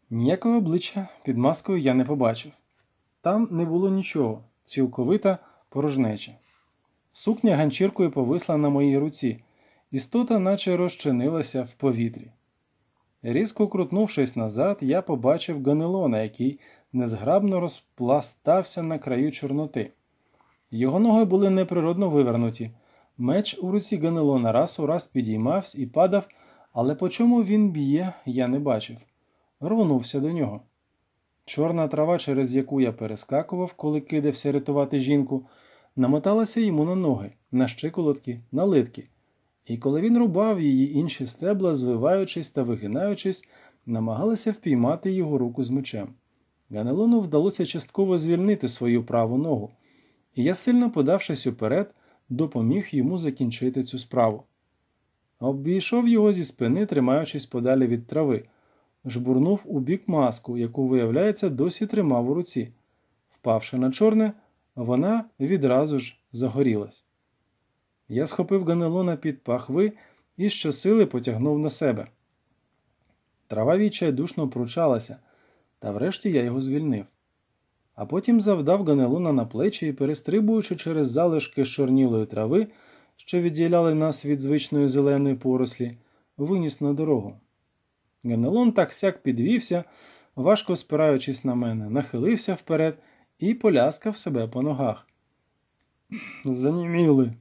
Ніякого обличчя під маскою я не побачив. Там не було нічого, цілковита порожнеча. Сукня ганчіркою повисла на моїй руці, істота наче розчинилася в повітрі. Різко крутнувшись назад, я побачив ганелона, який незграбно розпластався на краю Чорноти. Його ноги були неприродно вивернуті. Меч у руці ганелона раз у раз підіймався і падав, але по чому він б'є, я не бачив. Рвонувся до нього. Чорна трава, через яку я перескакував, коли кидався рятувати жінку, намоталася йому на ноги, на щиколотки, на литки. І коли він рубав її інші стебла, звиваючись та вигинаючись, намагалися впіймати його руку з мечем. Ганелону вдалося частково звільнити свою праву ногу, і я, сильно подавшись уперед, допоміг йому закінчити цю справу. Обійшов його зі спини, тримаючись подалі від трави, жбурнув у бік маску, яку, виявляється, досі тримав у руці. Впавши на чорне, вона відразу ж загорілась. Я схопив ганелона під пахви і щосили потягнув на себе. Трава відчайдушно пручалася, та врешті я його звільнив. А потім завдав ганелона на плечі і, перестрибуючи через залишки чорнілої трави, що відділяли нас від звичної зеленої порослі, виніс на дорогу. Ганелон так сяк підвівся, важко спираючись на мене, нахилився вперед і поляскав себе по ногах. Заніміли,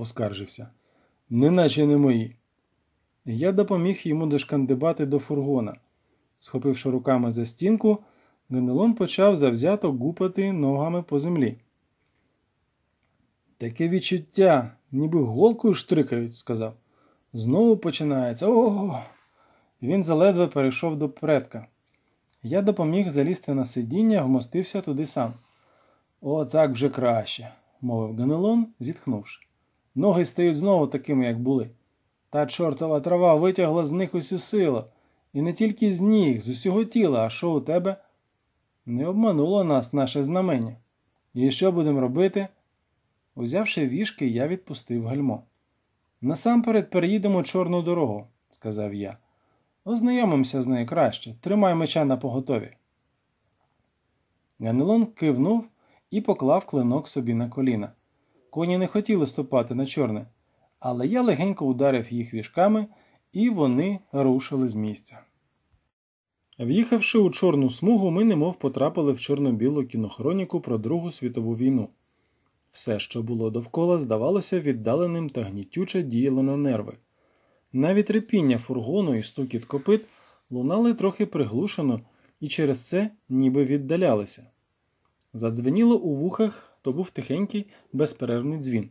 поскаржився, неначе не мої. Я допоміг йому дошкандибати до фургона. Схопивши руками за стінку, Ганелон почав завзято гупати ногами по землі. Таке відчуття, ніби голкою штрикають, сказав. Знову починається. О! Він заледве перейшов до предка. Я допоміг залізти на сидіння, вмостився туди сам. О, так вже краще, мовив Ганелон, зітхнувши. Ноги стають знову такими, як були. Та чортова трава витягла з них усю силу. І не тільки з ніг, з усього тіла, а що у тебе? Не обмануло нас наше знамення. І що будемо робити? Узявши вішки, я відпустив гальмо. Насамперед переїдемо чорну дорогу, сказав я. Ознайомимося з нею краще, тримай меча на поготові. Ганелон кивнув і поклав клинок собі на коліна. Коні не хотіли ступати на чорне, але я легенько ударив їх віжками, і вони рушили з місця. В'їхавши у чорну смугу, ми немов потрапили в чорно-білу кінохроніку про Другу світову війну. Все, що було довкола, здавалося віддаленим та гнітюче діяло на нерви. Навіть репіння фургону і стукіт копит лунали трохи приглушено і через це ніби віддалялися. Задзвеніло у вухах то був тихенький, безперервний дзвін.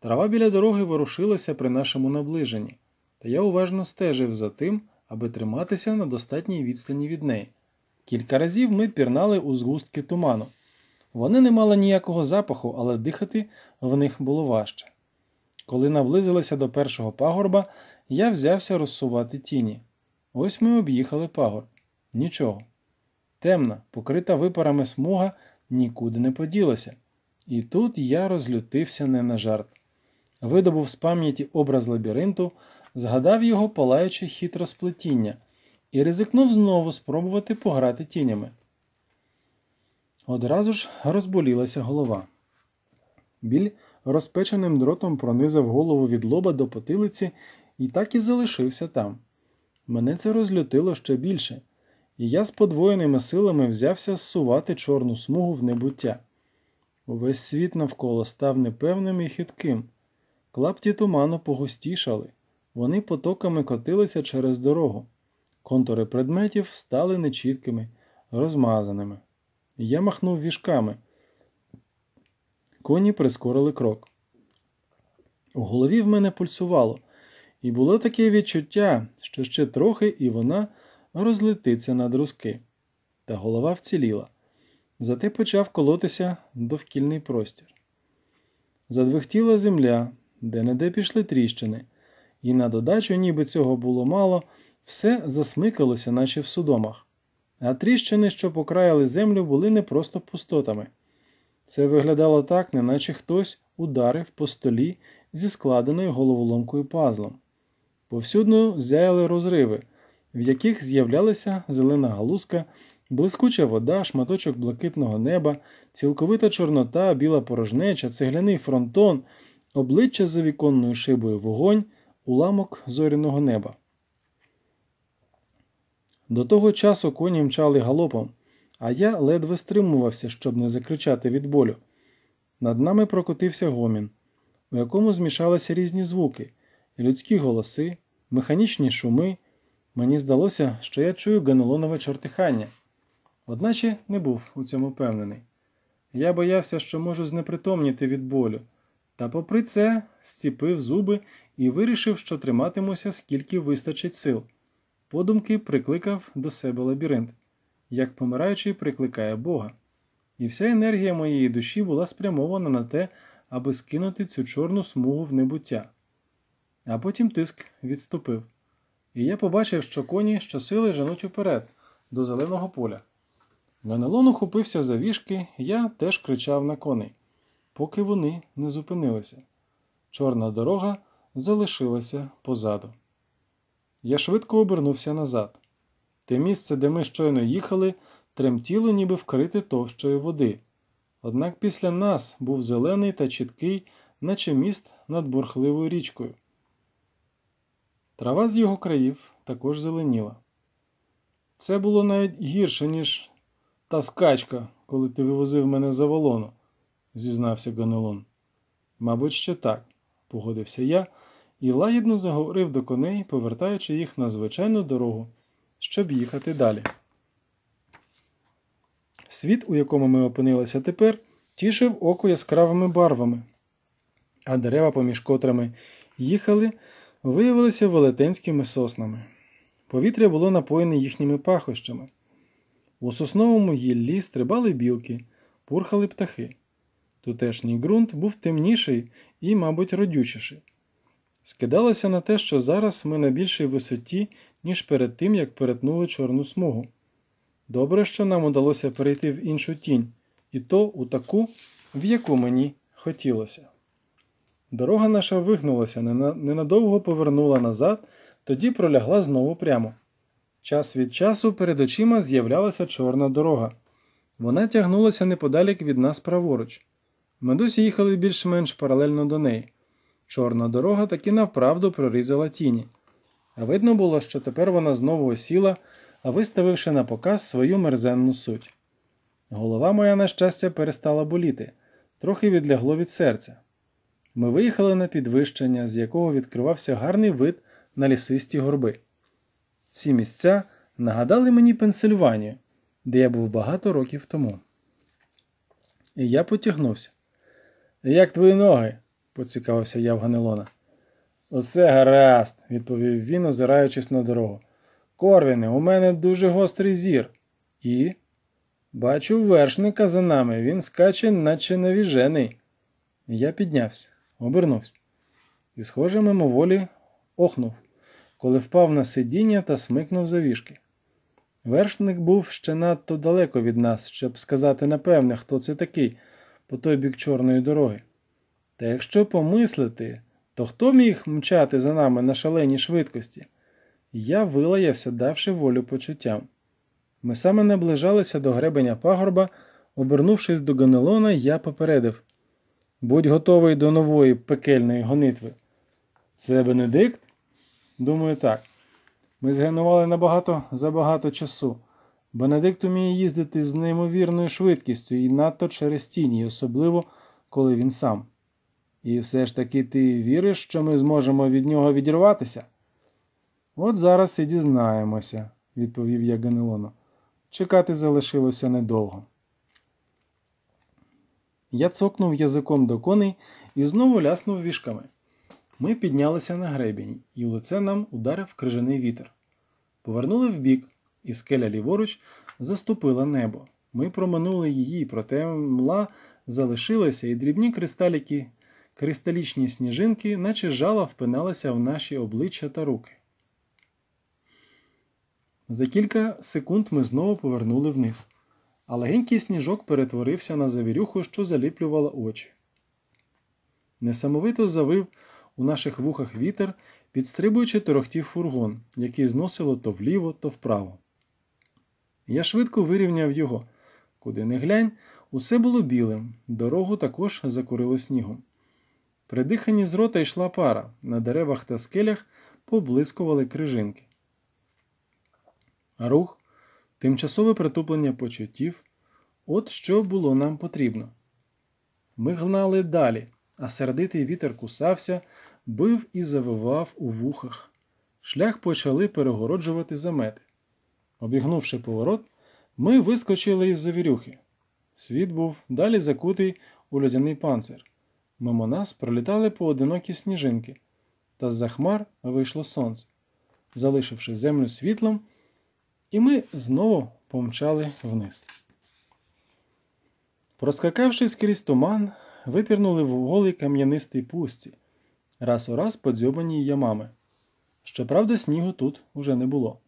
Трава біля дороги ворушилася при нашому наближенні, та я уважно стежив за тим, аби триматися на достатній відстані від неї. Кілька разів ми пірнали у згустки туману. Вони не мали ніякого запаху, але дихати в них було важче. Коли наблизилися до першого пагорба, я взявся розсувати тіні. Ось ми об'їхали пагорб. Нічого. Темна, покрита випарами смуга нікуди не поділася. І тут я розлютився не на жарт. Видобув з пам'яті образ лабіринту, згадав його палаюче сплетіння, і ризикнув знову спробувати пограти тінями. Одразу ж розболілася голова. Біль розпеченим дротом пронизав голову від лоба до потилиці і так і залишився там. Мене це розлютило ще більше, і я з подвоєними силами взявся зсувати чорну смугу в небуття. Увесь світ навколо став непевним і хитким. Клапті туману погустішали, вони потоками котилися через дорогу. Контури предметів стали нечіткими, розмазаними. Я махнув віжками. Коні прискорили крок. У голові в мене пульсувало, і було таке відчуття, що ще трохи і вона розлетиться на друзки. Та голова вціліла. Зате почав колотися довкільний простір. Задвихтіла земля, де неде пішли тріщини, і на додачу, ніби цього було мало, все засмикалося, наче в судомах. А тріщини, що покраяли землю, були не просто пустотами. Це виглядало так, неначе хтось ударив по столі зі складеною головоломкою пазлом. Повсюдно зяяли розриви, в яких з'являлася зелена галузка. Блискуча вода, шматочок блакитного неба, цілковита чорнота, біла порожнеча, цегляний фронтон, обличчя за віконною шибою вогонь, уламок зоряного неба. До того часу коні мчали галопом, а я ледве стримувався, щоб не закричати від болю. Над нами прокотився гомін, у якому змішалися різні звуки, людські голоси, механічні шуми. Мені здалося, що я чую ганелонове чортихання одначе не був у цьому впевнений. Я боявся, що можу знепритомніти від болю, та, попри це, зціпив зуби і вирішив, що триматимуся, скільки вистачить сил. Подумки прикликав до себе лабіринт, як помираючий прикликає Бога. І вся енергія моєї душі була спрямована на те, аби скинути цю чорну смугу в небуття. А потім тиск відступив. І я побачив, що коні щосили женуть уперед, до зеленого поля. Ганелон ухопився за вішки, я теж кричав на коней, поки вони не зупинилися. Чорна дорога залишилася позаду. Я швидко обернувся назад. Те місце, де ми щойно їхали, тремтіло, ніби вкрите товщою води. Однак після нас був зелений та чіткий, наче міст над бурхливою річкою. Трава з його країв також зеленіла. Це було навіть гірше, ніж та скачка, коли ти вивозив мене за волону, зізнався Ганелон. Мабуть, що так, погодився я і лагідно заговорив до коней, повертаючи їх на звичайну дорогу, щоб їхати далі. Світ, у якому ми опинилися тепер, тішив око яскравими барвами, а дерева, поміж котрими їхали, виявилися велетенськими соснами. Повітря було напоєне їхніми пахощами. У сосновому гіллі стрибали білки, пурхали птахи. Тутешній ґрунт був темніший і, мабуть, родючіший. Скидалося на те, що зараз ми на більшій висоті, ніж перед тим, як перетнули чорну смугу. Добре, що нам удалося перейти в іншу тінь, і то у таку, в яку мені хотілося. Дорога наша вигнулася, ненадовго повернула назад, тоді пролягла знову прямо. Час від часу перед очима з'являлася чорна дорога. Вона тягнулася неподалік від нас праворуч. Ми досі їхали більш-менш паралельно до неї. Чорна дорога таки навправду прорізала тіні. А видно було, що тепер вона знову осіла, а виставивши на показ свою мерзенну суть. Голова моя, на щастя, перестала боліти, трохи відлягло від серця. Ми виїхали на підвищення, з якого відкривався гарний вид на лісисті горби. Ці місця нагадали мені Пенсильванію, де я був багато років тому. І я потягнувся. Як твої ноги? поцікавився я в Ганелона. Усе гаразд, відповів він, озираючись на дорогу. Корвіни, у мене дуже гострий зір. І. Бачу вершника за нами, він скаче, наче навіжений. Я піднявся, обернувся і, схоже, мимоволі охнув коли впав на сидіння та смикнув завіжки. Вершник був ще надто далеко від нас, щоб сказати напевне, хто це такий, по той бік чорної дороги. Та якщо помислити, то хто міг мчати за нами на шаленій швидкості? Я вилаявся, давши волю почуттям. Ми саме наближалися до гребеня пагорба. Обернувшись до Ганелона, я попередив: будь готовий до нової пекельної гонитви. Це Бенедикт? Думаю, так. Ми згенували набагато забагато часу. Бенедикт уміє їздити з неймовірною швидкістю і надто через тіні, особливо коли він сам. І все ж таки ти віриш, що ми зможемо від нього відірватися? От зараз і дізнаємося, відповів я Ганелону. Чекати залишилося недовго. Я цокнув язиком до коней і знову ляснув вішками. Ми піднялися на гребінь, і в лице нам ударив крижаний вітер. Повернули вбік, і скеля ліворуч заступила небо. Ми проминули її, проте мла залишилася, і дрібні кристаліки, кристалічні сніжинки, наче жала впиналися в наші обличчя та руки. За кілька секунд ми знову повернули вниз, а легенький сніжок перетворився на завірюху, що заліплювала очі. Несамовито завив у наших вухах вітер, підстрибуючи торохтів фургон, який зносило то вліво, то вправо. Я швидко вирівняв його. Куди не глянь, усе було білим, дорогу також закурило снігом. При диханні з рота йшла пара, на деревах та скелях поблискували крижинки. Рух, тимчасове притуплення почуттів от що було нам потрібно. Ми гнали далі, а сердитий вітер кусався, бив і завивав у вухах. Шлях почали перегороджувати замети. Обігнувши поворот, ми вискочили із завірюхи. Світ був далі закутий у льодяний панцир. Мимо нас пролітали поодинокі сніжинки, та з-за хмар вийшло сонце, залишивши землю світлом, і ми знову помчали вниз. Проскакавшись крізь туман, випірнули в голий кам'янистий пустці раз у раз подзьобані ямами. Щоправда, снігу тут уже не було.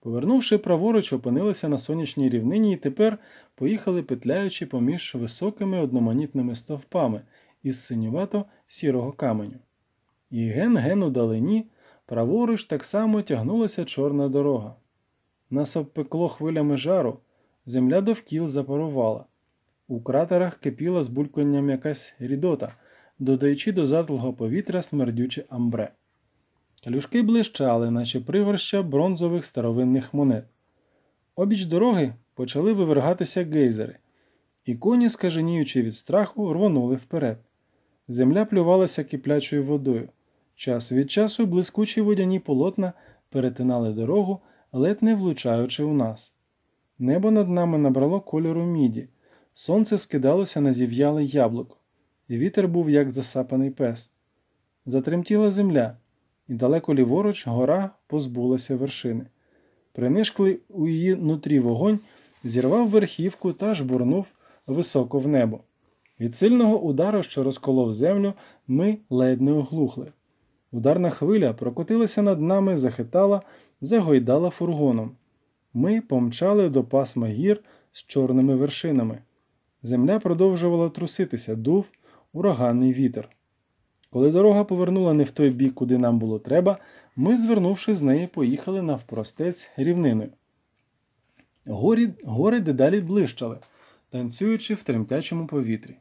Повернувши праворуч, опинилися на сонячній рівнині і тепер поїхали петляючи поміж високими одноманітними стовпами із синювато сірого каменю. І ген ген у далині праворуч так само тягнулася чорна дорога. Нас обпекло хвилями жару, земля довкіл запарувала. У кратерах кипіла з бульканням якась рідота додаючи до затлого повітря смердюче амбре. Люшки блищали, наче пригорща бронзових старовинних монет. Обіч дороги почали вивергатися гейзери, і коні, скаженіючи від страху, рвонули вперед. Земля плювалася киплячою водою. Час від часу блискучі водяні полотна перетинали дорогу, ледь не влучаючи у нас. Небо над нами набрало кольору міді, сонце скидалося на зів'яле яблуко і вітер був, як засапаний пес. Затремтіла земля, і далеко ліворуч гора позбулася вершини. Принишклий у її нутрі вогонь, зірвав верхівку та жбурнув високо в небо. Від сильного удару, що розколов землю, ми ледь не оглухли. Ударна хвиля прокотилася над нами, захитала, загойдала фургоном. Ми помчали до пасма гір з чорними вершинами. Земля продовжувала труситися, дув ураганний вітер. Коли дорога повернула не в той бік, куди нам було треба, ми, звернувши з неї, поїхали навпростець рівниною. Горі, гори дедалі блищали, танцюючи в тремтячому повітрі.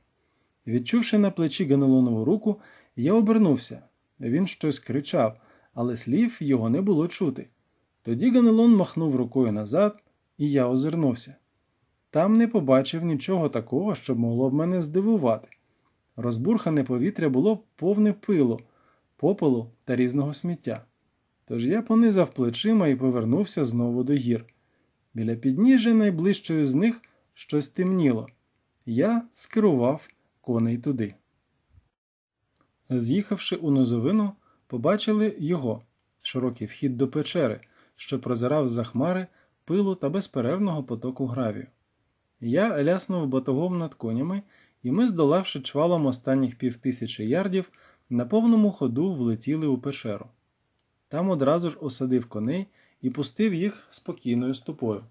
Відчувши на плечі ганелонову руку, я обернувся. Він щось кричав, але слів його не було чути. Тоді Ганелон махнув рукою назад, і я озирнувся. Там не побачив нічого такого, що могло б мене здивувати. Розбурхане повітря було повне пилу, попелу та різного сміття. Тож я понизав плечима і повернувся знову до гір. Біля підніжжя найближчої з них щось темніло. Я скерував коней туди. З'їхавши у нозовину, побачили його широкий вхід до печери, що прозирав з за хмари пилу та безперервного потоку гравію. Я ляснув батогом над конями і ми, здолавши чвалом останніх півтисячі ярдів, на повному ходу влетіли у пешеру. Там одразу ж осадив коней і пустив їх спокійною ступою.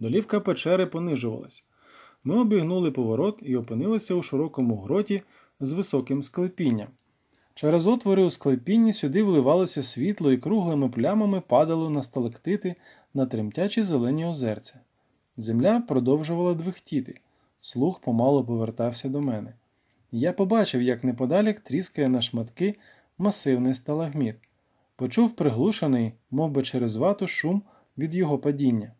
Долівка печери понижувалась. Ми обігнули поворот і опинилися у широкому гроті з високим склепінням. Через отвори у склепінні сюди вливалося світло і круглими плямами падало на сталактити на тремтячі зелені озерця. Земля продовжувала двихтіти слух помало повертався до мене. Я побачив, як неподалік тріскає на шматки масивний сталагміт, почув приглушений, мов би через вату, шум від його падіння.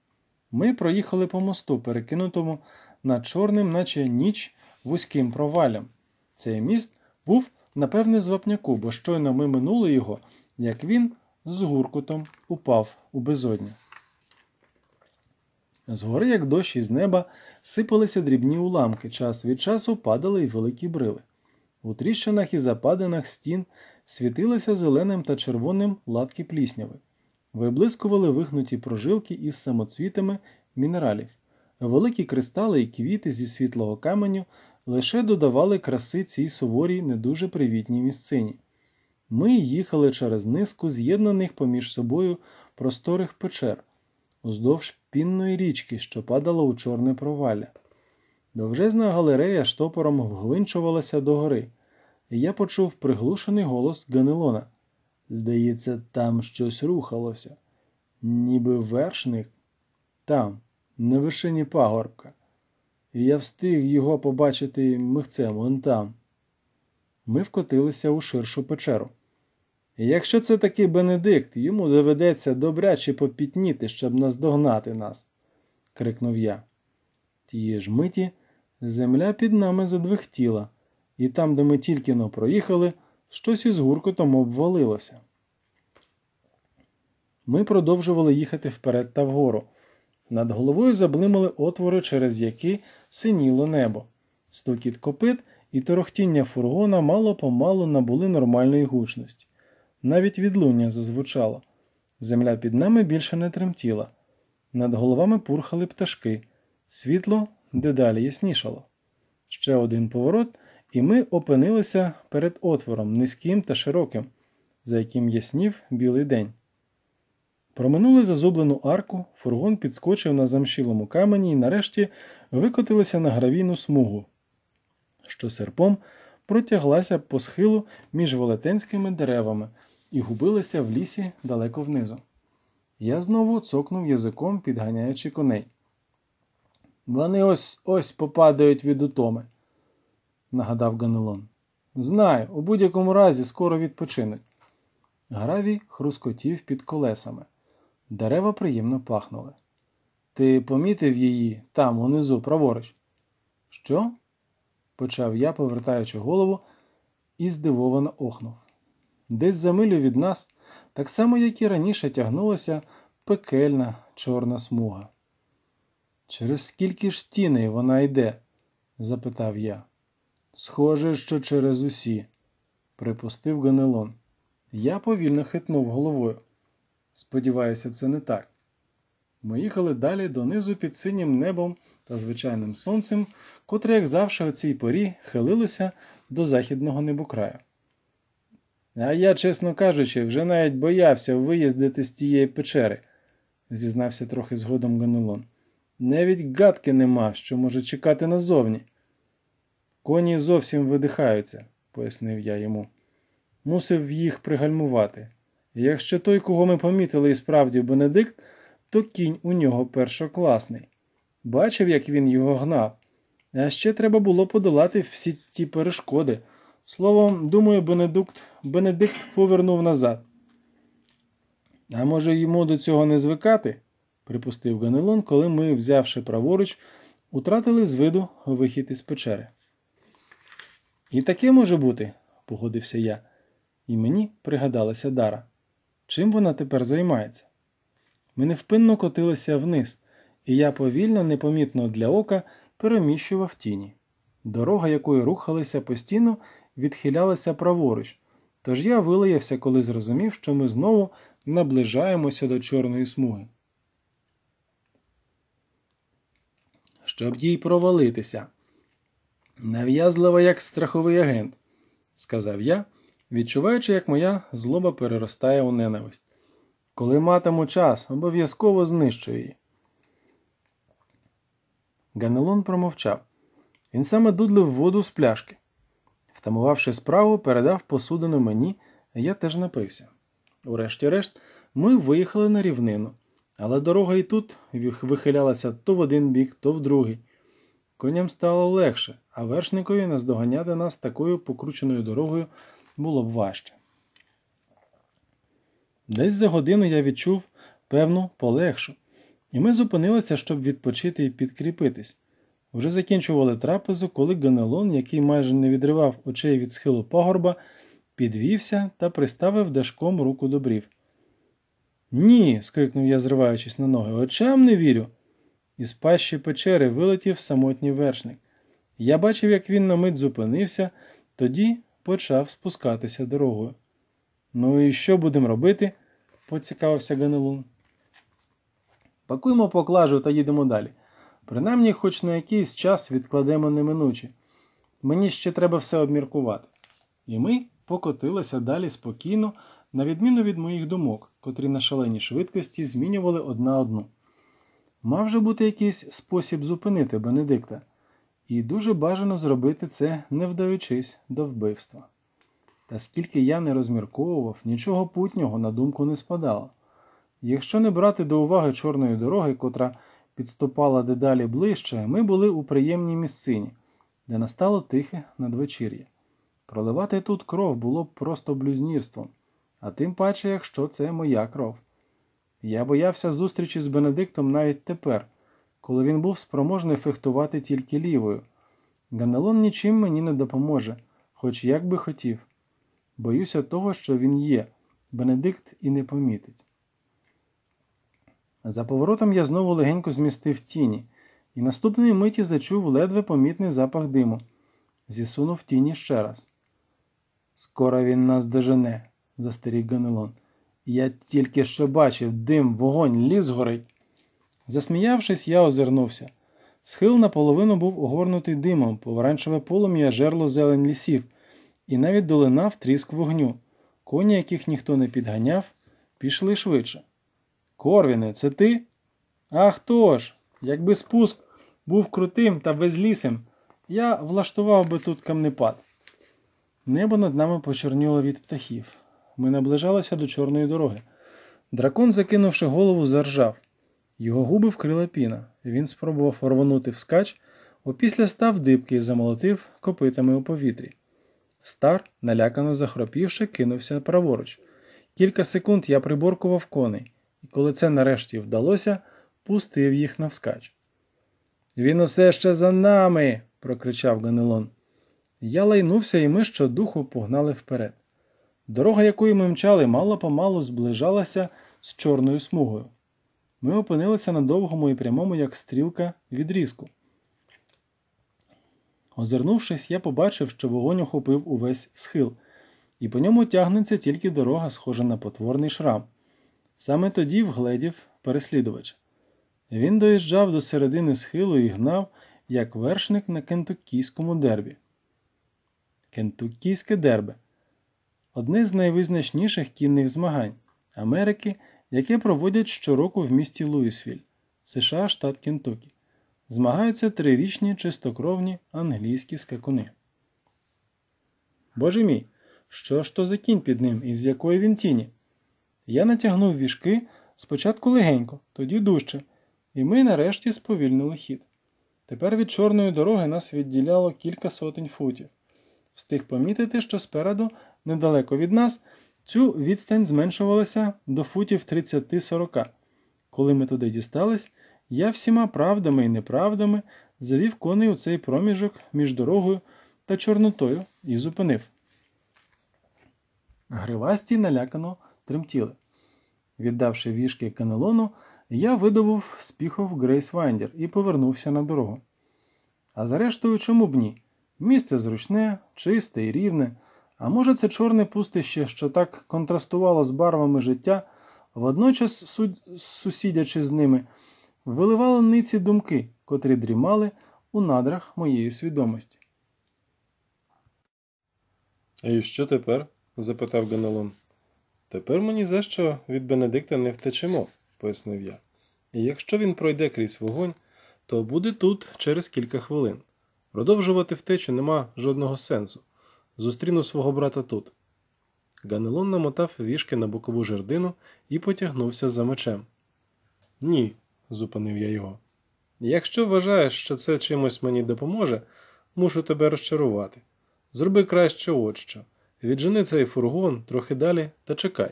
Ми проїхали по мосту, перекинутому над чорним, наче ніч вузьким провалям. Цей міст був, напевне, з вапняку, бо щойно ми минули його, як він з гуркутом упав у безодню. Згори, як дощ із неба, сипалися дрібні уламки, час від часу падали й великі брили. У тріщинах і западинах стін світилися зеленим та червоним латки плісняви, виблискували вигнуті прожилки із самоцвітами мінералів. Великі кристали і квіти зі світлого каменю лише додавали краси цій суворій, не дуже привітній місцині. Ми їхали через низку з'єднаних поміж собою просторих печер, уздовж пінної річки, що падала у чорне провалля. Довжезна галерея штопором вглинчувалася догори, і я почув приглушений голос Ганелона. Здається, там щось рухалося, ніби вершник там, на вершині пагорбка, і я встиг його побачити мигцем он там. Ми вкотилися у ширшу печеру. Якщо це таки Бенедикт, йому доведеться добряче попітніти, щоб наздогнати нас, крикнув я. Тієї ж миті земля під нами задвихтіла, і там, де ми тільки но проїхали, щось із гуркотом обвалилося. Ми продовжували їхати вперед та вгору. Над головою заблимали отвори, через які синіло небо. Стукіт копит і торохтіння фургона мало помалу набули нормальної гучності навіть відлуння зазвучало. Земля під нами більше не тремтіла. Над головами пурхали пташки, світло дедалі яснішало. Ще один поворот, і ми опинилися перед отвором низьким та широким, за яким яснів білий день. Проминули зазублену арку, фургон підскочив на замшілому камені і нарешті викотилися на гравійну смугу, що серпом протяглася по схилу між велетенськими деревами і губилися в лісі далеко внизу. Я знову цокнув язиком, підганяючи коней. Вони ось ось попадають від утоми, нагадав Ганелон. Знаю, у будь-якому разі скоро відпочинуть. Гравій хрускотів під колесами. Дерева приємно пахнули. Ти помітив її там, унизу, праворуч? Що? почав я, повертаючи голову, і здивовано охнув десь за милю від нас, так само, як і раніше тягнулася пекельна чорна смуга. Через скільки ж тіней вона йде? запитав я. Схоже, що через усі, припустив Ганелон. Я повільно хитнув головою. Сподіваюся, це не так. Ми їхали далі донизу під синім небом та звичайним сонцем, котре, як завжди, у цій порі хилилося до західного небокраю. А я, чесно кажучи, вже навіть боявся виїздити з тієї печери, зізнався трохи згодом Ганелон. Навіть гадки нема, що може чекати назовні. Коні зовсім видихаються, пояснив я йому. Мусив їх пригальмувати. Якщо той, кого ми помітили і справді Бенедикт, то кінь у нього першокласний. Бачив, як він його гнав. А ще треба було подолати всі ті перешкоди. Словом, думаю, Бенедикт, Бенедикт повернув назад. А може, йому до цього не звикати? припустив Ганелон, коли ми, взявши праворуч, утратили з виду вихід із печери. І таке може бути, погодився я, і мені пригадалася Дара. Чим вона тепер займається? Ми невпинно котилися вниз, і я повільно, непомітно для ока переміщував тіні. Дорога, якою рухалися постійно, відхилялися праворуч, тож я вилаявся, коли зрозумів, що ми знову наближаємося до чорної смуги. Щоб їй провалитися. Нав'язливо, як страховий агент, сказав я, відчуваючи, як моя злоба переростає у ненависть. Коли матиму час, обов'язково знищу її. Ганелон промовчав. Він саме дудлив воду з пляшки. Втамувавши справу, передав посудину мені, я теж напився. Урешті-решт, ми виїхали на рівнину, але дорога і тут вихилялася то в один бік, то в другий. Коням стало легше, а вершникові наздоганяти нас такою покрученою дорогою було б важче. Десь за годину я відчув певну полегшу, і ми зупинилися, щоб відпочити і підкріпитись. Вже закінчували трапезу, коли Ганелон, який майже не відривав очей від схилу пагорба, підвівся та приставив дашком руку до брів. Ні. скрикнув я, зриваючись на ноги, очам не вірю. Із пащі печери вилетів самотній вершник. Я бачив, як він на мить зупинився, тоді почав спускатися дорогою. Ну і що будемо робити? поцікавився Ганелун. Пакуємо поклажу та їдемо далі. Принаймні, хоч на якийсь час відкладемо неминуче. Мені ще треба все обміркувати. І ми покотилися далі спокійно, на відміну від моїх думок, котрі на шаленій швидкості змінювали одна одну. Мав же бути якийсь спосіб зупинити Бенедикта, і дуже бажано зробити це, не вдаючись до вбивства. Та скільки я не розмірковував, нічого путнього на думку не спадало. Якщо не брати до уваги чорної дороги, котра підступала дедалі ближче, ми були у приємній місцині, де настало тихе надвечір'я. Проливати тут кров було б просто блюзнірством, а тим паче, якщо це моя кров. Я боявся зустрічі з Бенедиктом навіть тепер, коли він був спроможний фехтувати тільки лівою. Ганелон нічим мені не допоможе, хоч як би хотів. Боюся того, що він є. Бенедикт і не помітить. За поворотом я знову легенько змістив тіні, і наступної миті зачув ледве помітний запах диму. Зісунув тіні ще раз. Скоро він нас дожене, застеріг Ганелон. Я тільки що бачив дим, вогонь, ліс горить. Засміявшись, я озирнувся. Схил наполовину був огорнутий димом, поваранчеве полум'я жерло зелень лісів, і навіть долинав тріск вогню. Коні, яких ніхто не підганяв, пішли швидше. Корвіне, це ти? «А хто ж, якби спуск був крутим та безлісим, я влаштував би тут камнепад. Небо над нами почорніло від птахів. Ми наближалися до чорної дороги. Дракон, закинувши голову, заржав. Його губи вкрила піна. Він спробував рвонути вскач, опісля став дибки і замолотив копитами у повітрі. Стар, налякано захропівши, кинувся праворуч. Кілька секунд я приборкував коней і коли це нарешті вдалося, пустив їх навскач. Він усе ще за нами, прокричав Ганелон. Я лайнувся, і ми щодуху погнали вперед. Дорога, якою ми мчали, мало помалу зближалася з чорною смугою. Ми опинилися на довгому і прямому, як стрілка, відрізку. Озирнувшись, я побачив, що вогонь охопив увесь схил, і по ньому тягнеться тільки дорога, схожа на потворний шрам. Саме тоді вгледів переслідувач. Він доїжджав до середини схилу і гнав, як вершник на кентуккійському дербі. Кентуккійське дербе одне з найвизначніших кінних змагань Америки, яке проводять щороку в місті Луїсвіль, США, штат Кентукі. Змагаються трирічні чистокровні англійські скакуни. Боже мій, що ж то за кінь під ним і з якої він тіні? Я натягнув віжки спочатку легенько, тоді дужче, і ми нарешті сповільнили хід. Тепер від чорної дороги нас відділяло кілька сотень футів. Встиг помітити, що спереду, недалеко від нас, цю відстань зменшувалася до футів 30-40. Коли ми туди дістались, я всіма правдами і неправдами завів коней у цей проміжок між дорогою та Чорнотою і зупинив. Гривасті налякано тремтіли. Віддавши вішки канелону, я видобув спіхов Грейсвайндер і повернувся на дорогу. А зрештою, чому б ні? Місце зручне, чисте і рівне, а може, це чорне пустище, що так контрастувало з барвами життя, водночас, сусідячи з ними, виливало ниці думки, котрі дрімали у надрах моєї свідомості. І що тепер? запитав Ганелон. Тепер мені за що від Бенедикта не втечемо, пояснив я. І якщо він пройде крізь вогонь, то буде тут через кілька хвилин. Продовжувати втечу нема жодного сенсу. Зустріну свого брата тут. Ганелон намотав вішки на бокову жердину і потягнувся за мечем. Ні, зупинив я його. Якщо вважаєш, що це чимось мені допоможе, мушу тебе розчарувати. Зроби краще от що. Віджени цей фургон трохи далі та чекай.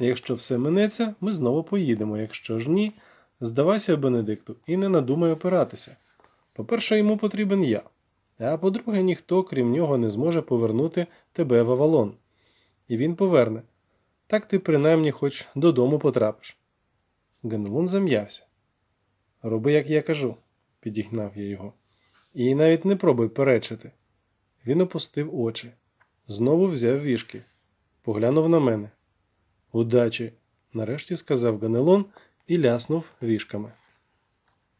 Якщо все минеться, ми знову поїдемо. Якщо ж ні, здавайся Бенедикту і не надумай опиратися. По-перше, йому потрібен я. А по-друге, ніхто, крім нього, не зможе повернути тебе в Авалон. І він поверне. Так ти принаймні хоч додому потрапиш. Генелон зам'явся. Роби, як я кажу, підігнав я його. І навіть не пробуй перечити. Він опустив очі. Знову взяв вішки, поглянув на мене. Удачі, нарешті сказав Ганелон і ляснув вішками.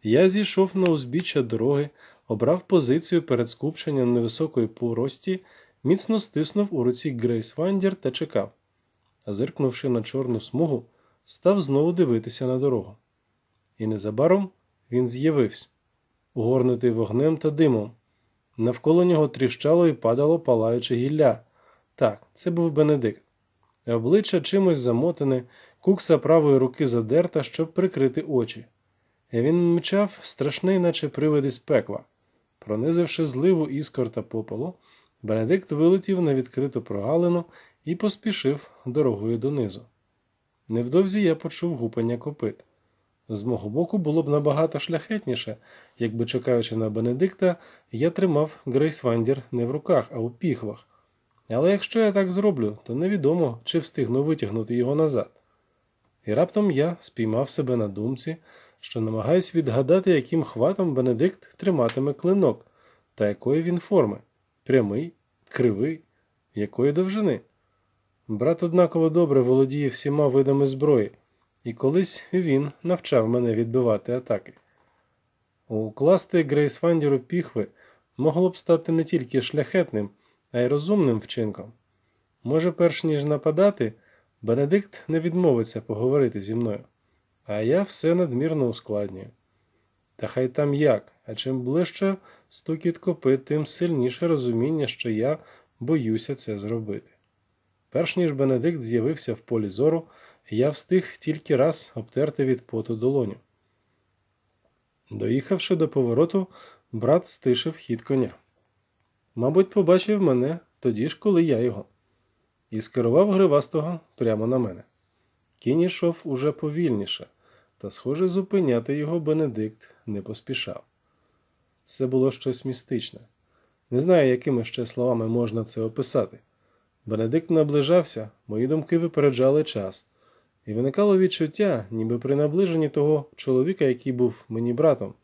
Я зійшов на узбіччя дороги, обрав позицію перед скупченням невисокої порості, міцно стиснув у руці Грейс Вандір та чекав. А зиркнувши на чорну смугу, став знову дивитися на дорогу. І незабаром він з'явився, угорнутий вогнем та димом. Навколо нього тріщало і падало палаюче гілля. Так, це був Бенедикт. Обличчя чимось замотане, кукса правої руки задерта, щоб прикрити очі. Він мчав, страшний, наче привид із пекла. Пронизивши зливу іскор та попелу, Бенедикт вилетів на відкриту прогалину і поспішив дорогою донизу. Невдовзі я почув гупання копит. З мого боку було б набагато шляхетніше, якби чекаючи на Бенедикта, я тримав Грейс не в руках, а у піхвах. Але якщо я так зроблю, то невідомо, чи встигну витягнути його назад. І раптом я спіймав себе на думці, що намагаюсь відгадати, яким хватом Бенедикт триматиме клинок, та якої він форми прямий, кривий, якої довжини. Брат однаково добре володіє всіма видами зброї і колись він навчав мене відбивати атаки. Укласти Грейсфандіру піхви могло б стати не тільки шляхетним, а й розумним вчинком. Може, перш ніж нападати, Бенедикт не відмовиться поговорити зі мною, а я все надмірно ускладнюю. Та хай там як, а чим ближче стукіт копи, тим сильніше розуміння, що я боюся це зробити. Перш ніж Бенедикт з'явився в полі зору, я встиг тільки раз обтерти від поту долоню. Доїхавши до повороту, брат стишив хід коня. Мабуть, побачив мене тоді ж, коли я його, і скерував гривастого прямо на мене. Кінь йшов уже повільніше, та, схоже, зупиняти його Бенедикт не поспішав. Це було щось містичне. Не знаю, якими ще словами можна це описати. Бенедикт наближався, мої думки випереджали час. І виникало відчуття, ніби при наближенні того чоловіка, який був мені братом,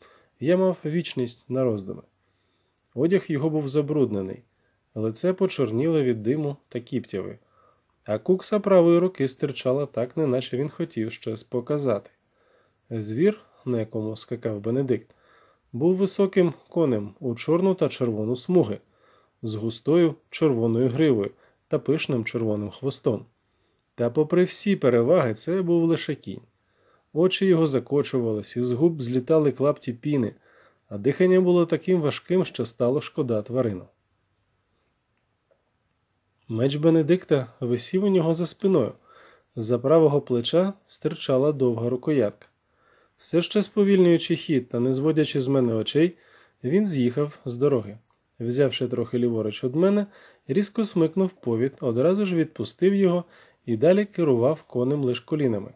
я мав вічність на роздуми. Одяг його був забруднений, лице почорніло від диму та кіптяви, а кукса правої руки стирчала так, неначе він хотів щось показати. Звір, на якому скакав Бенедикт, був високим конем у чорну та червону смуги, з густою червоною гривою та пишним червоним хвостом. Та, попри всі переваги, це був лише кінь. Очі його закочувались, і з губ злітали клапті піни, а дихання було таким важким, що стало шкода тварину. Меч Бенедикта висів у нього за спиною. За правого плеча стирчала довга рукоятка. Все ще сповільнюючи хід та не зводячи з мене очей, він з'їхав з дороги. Взявши трохи ліворуч від мене, різко смикнув повід, одразу ж відпустив його і далі керував конем лиш колінами.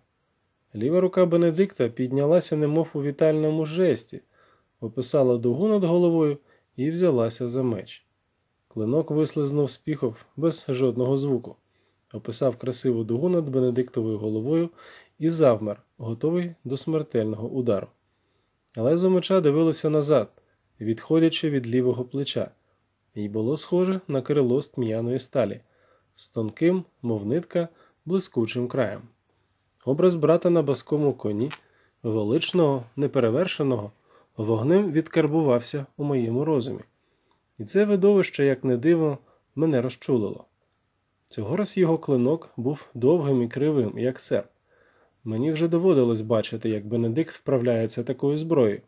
Ліва рука Бенедикта піднялася, немов у вітальному жесті, описала дугу над головою і взялася за меч. Клинок вислизнув з піхов без жодного звуку, описав красиву дугу над Бенедиктовою головою і завмер, готовий до смертельного удару. Лезо меча дивилося назад, відходячи від лівого плеча, і було схоже на крило стм'яної сталі з тонким, мов нитка, блискучим краєм. Образ брата на баскому коні, величного, неперевершеного, вогнем відкарбувався у моєму розумі, і це видовище, як не диво, мене розчулило. Цього раз його клинок був довгим і кривим, як серп. Мені вже доводилось бачити, як Бенедикт вправляється такою зброєю.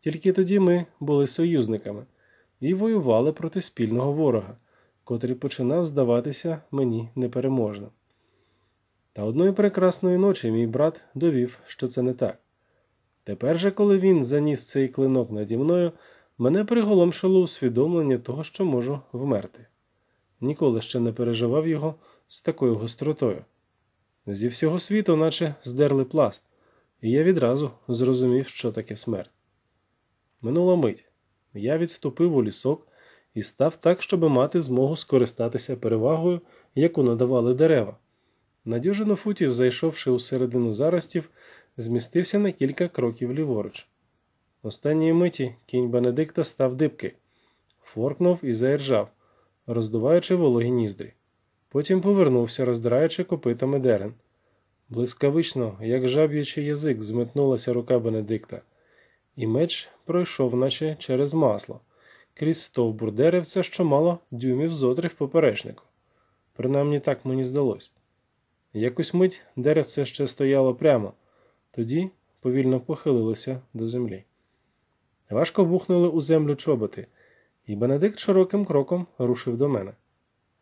Тільки тоді ми були союзниками і воювали проти спільного ворога котрий починав здаватися мені непереможним. Та одної прекрасної ночі мій брат довів, що це не так. Тепер же, коли він заніс цей клинок наді мною, мене приголомшило усвідомлення того, що можу вмерти. Ніколи ще не переживав його з такою гостротою. Зі всього світу, наче здерли пласт, і я відразу зрозумів, що таке смерть. Минула мить. Я відступив у лісок, і став так, щоби мати змогу скористатися перевагою, яку надавали дерева. На дюжину футів, зайшовши у середину заростів, змістився на кілька кроків ліворуч. Останньої миті кінь Бенедикта став дибки, форкнув і заіржав, роздуваючи вологі ніздрі. Потім повернувся, роздираючи копитами дерен. Блискавично, як жаб'ячий язик, зметнулася рука Бенедикта, і меч пройшов, наче через масло крізь стовбур деревця, що мало дюймів зотри в поперечнику. Принаймні так мені здалось. Якусь мить деревце ще стояло прямо, тоді повільно похилилося до землі. Важко бухнули у землю чоботи, і Бенедикт широким кроком рушив до мене.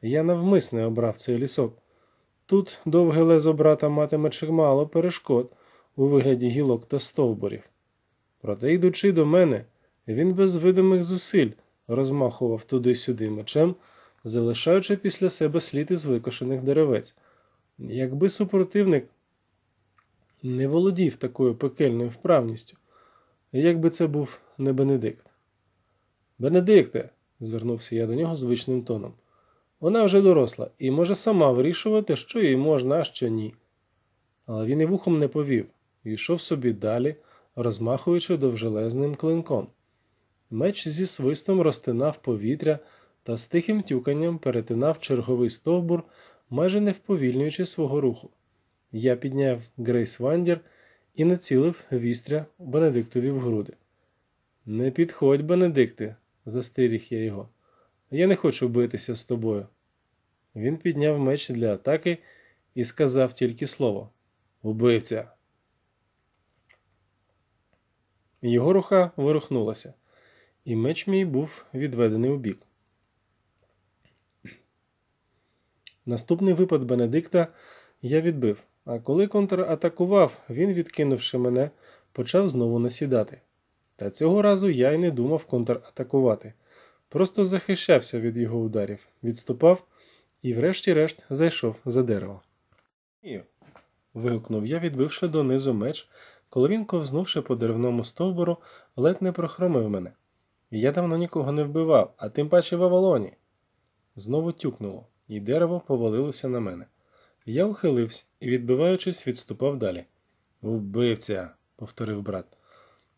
Я навмисне обрав цей лісок. Тут довге лезо брата матиме чимало перешкод у вигляді гілок та стовбурів. Проте, йдучи до мене, він без видимих зусиль розмахував туди-сюди мечем, залишаючи після себе слід із викошених деревець. Якби супротивник не володів такою пекельною вправністю, якби це був не Бенедикт. Бенедикте, звернувся я до нього звичним тоном, вона вже доросла і може сама вирішувати, що їй можна, а що ні. Але він і вухом не повів і йшов собі далі, розмахуючи довжелезним клинком. Меч зі свистом розтинав повітря та з тихим тюканням перетинав черговий стовбур, майже не вповільнюючи свого руху. Я підняв Грейс Вандір і націлив вістря Бенедиктові в груди. Не підходь, Бенедикти, застеріг я його. Я не хочу битися з тобою. Він підняв меч для атаки і сказав тільки слово Убивця. Його рука вирухнулася і меч мій був відведений убік. Наступний випад Бенедикта я відбив, а коли контратакував, він, відкинувши мене, почав знову насідати. Та цього разу я й не думав контратакувати. Просто захищався від його ударів, відступав і, врешті-решт, зайшов за дерево. вигукнув я, відбивши донизу меч, коли він, ковзнувши по деревному стовбуру, ледь не прохромив мене. Я давно нікого не вбивав, а тим паче в Авалоні. Знову тюкнуло, і дерево повалилося на мене. Я ухилився і, відбиваючись, відступав далі. Убивця, повторив брат.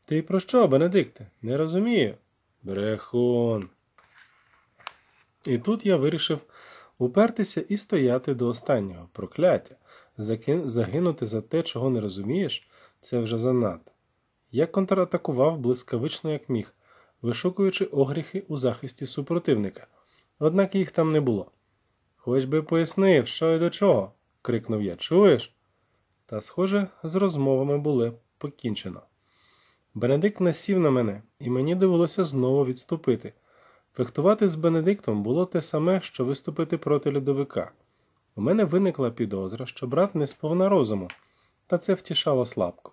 Ти про що, Бенедикте? Не розумію. Брехун. І тут я вирішив упертися і стояти до останнього прокляття. Загинути за те, чого не розумієш, це вже занадто. Я контратакував блискавично, як міг, вишукуючи огріхи у захисті супротивника. Однак їх там не було. Хоч би пояснив, що і до чого. крикнув я. Чуєш? Та, схоже, з розмовами було покінчено. Бенедикт насів на мене, і мені довелося знову відступити. Фехтувати з Бенедиктом було те саме, що виступити проти льодовика. У мене виникла підозра, що брат не сповна розуму, та це втішало слабко.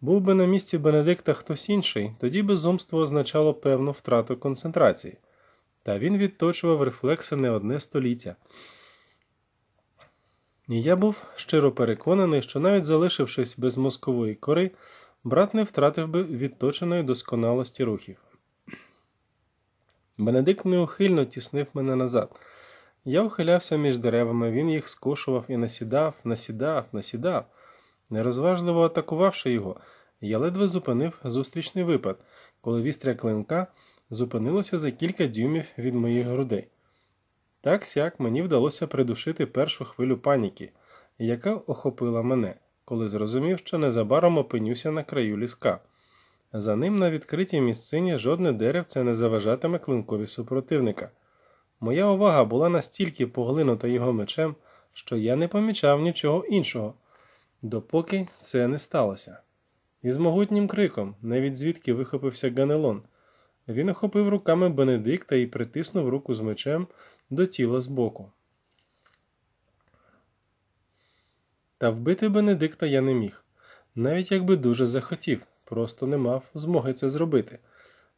Був би на місці Бенедикта хтось інший, тоді безумство означало певну втрату концентрації, та він відточував рефлекси не одне століття. І я був щиро переконаний, що навіть залишившись без мозкової кори, брат не втратив би відточеної досконалості рухів. Бенедикт неухильно тіснив мене назад. Я ухилявся між деревами, він їх скошував і насідав, насідав, насідав. Нерозважливо атакувавши його, я ледве зупинив зустрічний випад, коли вістря клинка зупинилося за кілька дюймів від моїх грудей. Так сяк мені вдалося придушити першу хвилю паніки, яка охопила мене, коли зрозумів, що незабаром опинюся на краю ліска. За ним на відкритій місцині жодне деревце не заважатиме клинкові супротивника. Моя увага була настільки поглинута його мечем, що я не помічав нічого іншого допоки це не сталося. І з могутнім криком, навіть звідки вихопився Ганелон, він охопив руками Бенедикта і притиснув руку з мечем до тіла збоку. Та вбити Бенедикта я не міг, навіть якби дуже захотів, просто не мав змоги це зробити.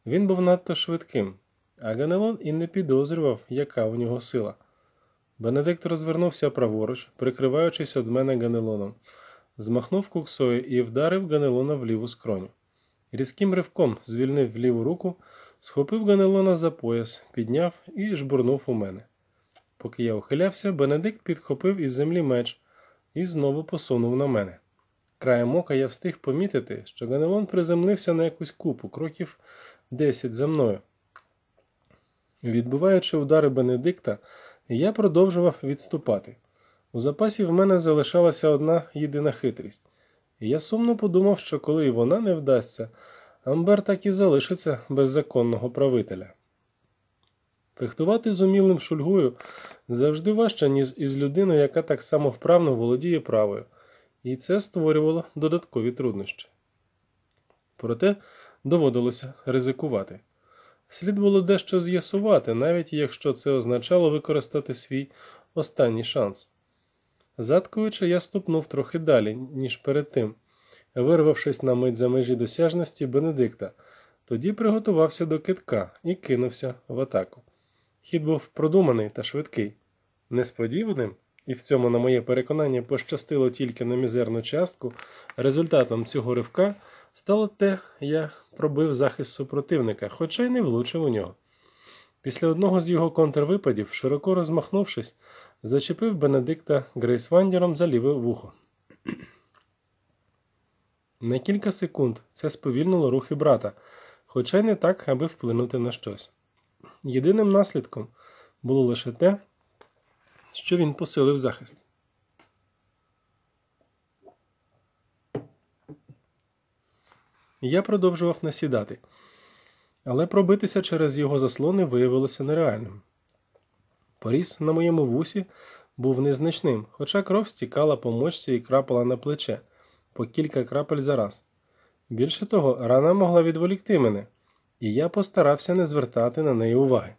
Він був надто швидким, а Ганелон і не підозрював, яка у нього сила. Бенедикт розвернувся праворуч, прикриваючись од мене Ганелоном змахнув куксою і вдарив Ганелона в ліву скроню. Різким ривком звільнив ліву руку, схопив Ганелона за пояс, підняв і жбурнув у мене. Поки я ухилявся, Бенедикт підхопив із землі меч і знову посунув на мене. Краєм ока я встиг помітити, що Ганелон приземлився на якусь купу кроків десять за мною. Відбиваючи удари Бенедикта, я продовжував відступати. У запасі в мене залишалася одна єдина хитрість, і я сумно подумав, що коли і вона не вдасться, Амбер так і залишиться без законного правителя. Фехтувати з умілим шульгою завжди важче, ніж із людиною, яка так само вправно володіє правою, і це створювало додаткові труднощі. Проте доводилося ризикувати. Слід було дещо з'ясувати, навіть якщо це означало використати свій останній шанс. Заткуючи, я ступнув трохи далі, ніж перед тим, вирвавшись на мить за межі досяжності Бенедикта, тоді приготувався до китка і кинувся в атаку. Хід був продуманий та швидкий. Несподіваним, і в цьому, на моє переконання, пощастило тільки на мізерну частку, результатом цього ривка стало те, я пробив захист супротивника, хоча й не влучив у нього. Після одного з його контрвипадів, широко розмахнувшись, зачепив Бенедикта Грейсвандіром за ліве вухо. На кілька секунд це сповільнило рухи брата, хоча й не так, аби вплинути на щось. Єдиним наслідком було лише те, що він посилив захист. Я продовжував насідати, але пробитися через його заслони виявилося нереальним. Поріз на моєму вусі був незначним, хоча кров стікала по мочці і крапала на плече по кілька крапель за раз. Більше того, рана могла відволікти мене, і я постарався не звертати на неї уваги.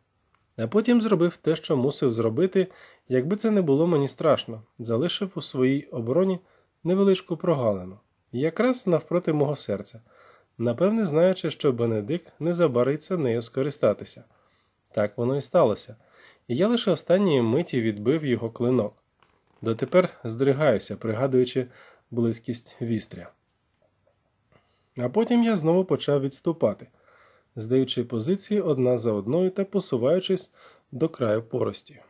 А потім зробив те, що мусив зробити, якби це не було мені страшно, залишив у своїй обороні невеличку прогалину, якраз навпроти мого серця, напевне, знаючи, що Бенедикт не забариться нею скористатися. Так воно і сталося і я лише останньої миті відбив його клинок. Дотепер здригаюся, пригадуючи близькість вістря. А потім я знову почав відступати, здаючи позиції одна за одною та посуваючись до краю порості.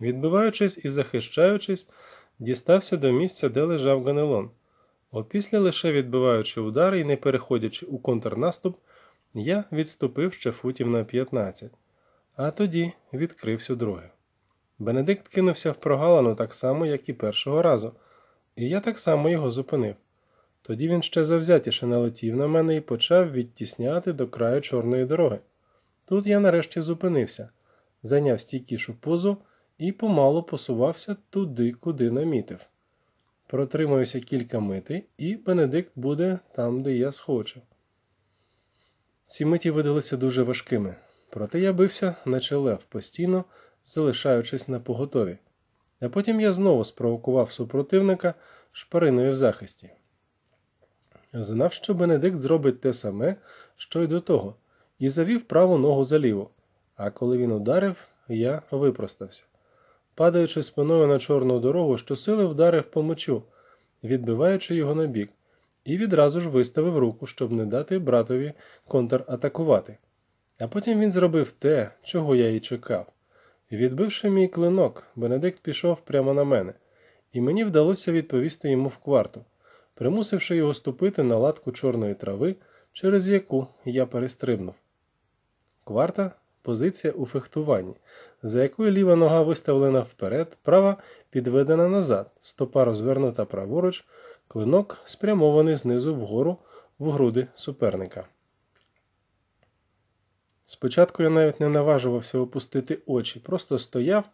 Відбиваючись і захищаючись, дістався до місця, де лежав ганелон. Опісля лише відбиваючи удари і не переходячи у контрнаступ, я відступив ще футів на 15 а тоді відкрився друге. Бенедикт кинувся в прогалину так само, як і першого разу, і я так само його зупинив. Тоді він ще завзятіше налетів на мене і почав відтісняти до краю чорної дороги. Тут я нарешті зупинився, зайняв стійкішу позу і помалу посувався туди, куди намітив. Протримаюся кілька мити, і Бенедикт буде там, де я схочу. Ці миті видалися дуже важкими. Проте я бився, наче лев, постійно залишаючись на поготові. А потім я знову спровокував супротивника шпариною в захисті. Знав, що Бенедикт зробить те саме, що й до того, і завів праву ногу за ліву. А коли він ударив, я випростався. Падаючи спиною на чорну дорогу, що сили вдарив по мечу, відбиваючи його набік, і відразу ж виставив руку, щоб не дати братові контратакувати. А потім він зробив те, чого я і чекав. Відбивши мій клинок, Бенедикт пішов прямо на мене, і мені вдалося відповісти йому в кварту, примусивши його ступити на латку чорної трави, через яку я перестрибнув. Кварта позиція у фехтуванні, за якою ліва нога виставлена вперед, права підведена назад, стопа розвернута праворуч, клинок спрямований знизу вгору в груди суперника. Спочатку я навіть не наважувався опустити очі, просто стояв,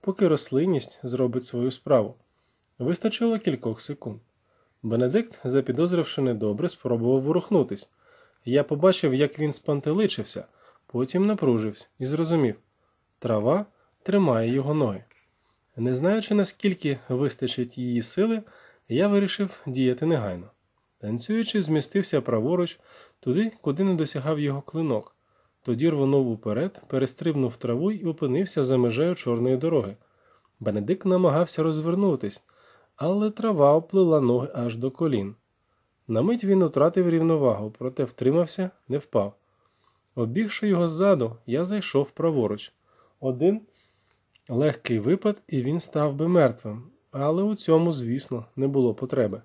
поки рослинність зробить свою справу. Вистачило кількох секунд. Бенедикт, запідозривши недобре, спробував ворухнутись. Я побачив, як він спантеличився, потім напружився і зрозумів трава тримає його ноги. Не знаючи, наскільки вистачить її сили, я вирішив діяти негайно. Танцюючи, змістився праворуч туди, куди не досягав його клинок. Тоді рвонув уперед, перестрибнув траву і опинився за межею чорної дороги. Бенедикт намагався розвернутись, але трава оплила ноги аж до колін. На мить він утратив рівновагу, проте втримався, не впав. Обігши його ззаду, я зайшов праворуч. Один легкий випад, і він став би мертвим, але у цьому, звісно, не було потреби.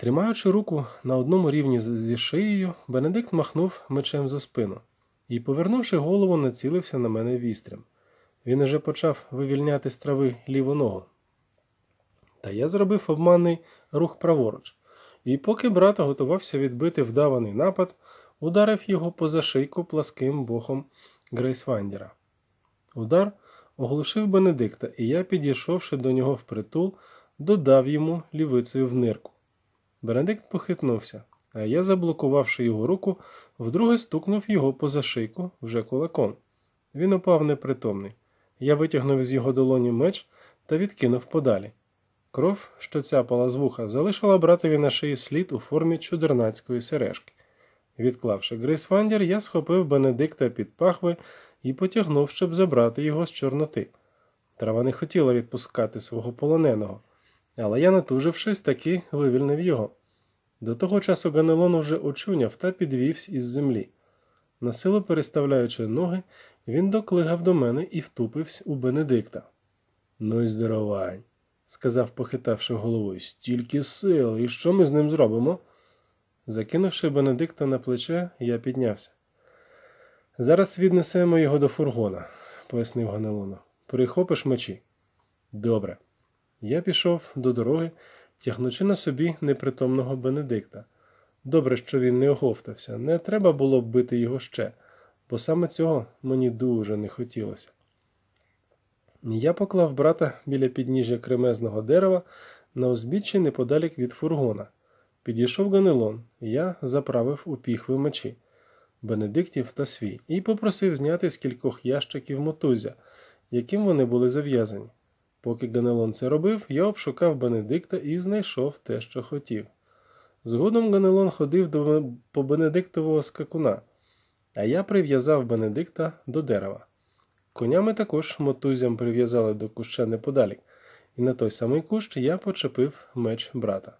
Тримаючи руку на одному рівні зі шиєю, Бенедикт махнув мечем за спину і, повернувши голову, націлився на мене вістрем. Він уже почав вивільняти з трави ліву ногу. Та я зробив обманний рух праворуч, і поки брата готувався відбити вдаваний напад, ударив його поза шийку пласким бохом Грейсвандера. Удар оглушив Бенедикта, і я, підійшовши до нього впритул, додав йому лівицею в нирку. Бенедикт похитнувся, а я, заблокувавши його руку, вдруге стукнув його поза шийку вже кулаком. Він упав непритомний. Я витягнув з його долоні меч та відкинув подалі. Кров, що цяпала з вуха, залишила братові на шиї слід у формі чудернацької сережки. Відклавши Грейсвандір, я схопив Бенедикта під пахви і потягнув, щоб забрати його з Чорноти. Трава не хотіла відпускати свого полоненого але я, натужившись, таки вивільнив його. До того часу Ганелон уже очуняв та підвівсь із землі. Насилу переставляючи ноги, він доклигав до мене і втупився у Бенедикта. Ну і здоровань, сказав, похитавши головою, стільки сил, і що ми з ним зробимо? Закинувши Бенедикта на плече, я піднявся. Зараз віднесемо його до фургона, пояснив Ганелоно. Прихопиш мечі. Добре. Я пішов до дороги, тягнучи на собі непритомного Бенедикта. Добре, що він не оговтався, не треба було б бити його ще, бо саме цього мені дуже не хотілося. Я поклав брата біля підніжжя кремезного дерева на узбіччі неподалік від фургона. Підійшов ганелон, я заправив у піхви мечі, Бенедиктів та свій, і попросив зняти з кількох ящиків мотузя, яким вони були зав'язані. Поки Ганелон це робив, я обшукав Бенедикта і знайшов те, що хотів. Згодом Ганелон ходив до по Бенедиктового скакуна, а я прив'язав Бенедикта до дерева. Конями також мотузям прив'язали до куща неподалік, і на той самий кущ я почепив меч брата.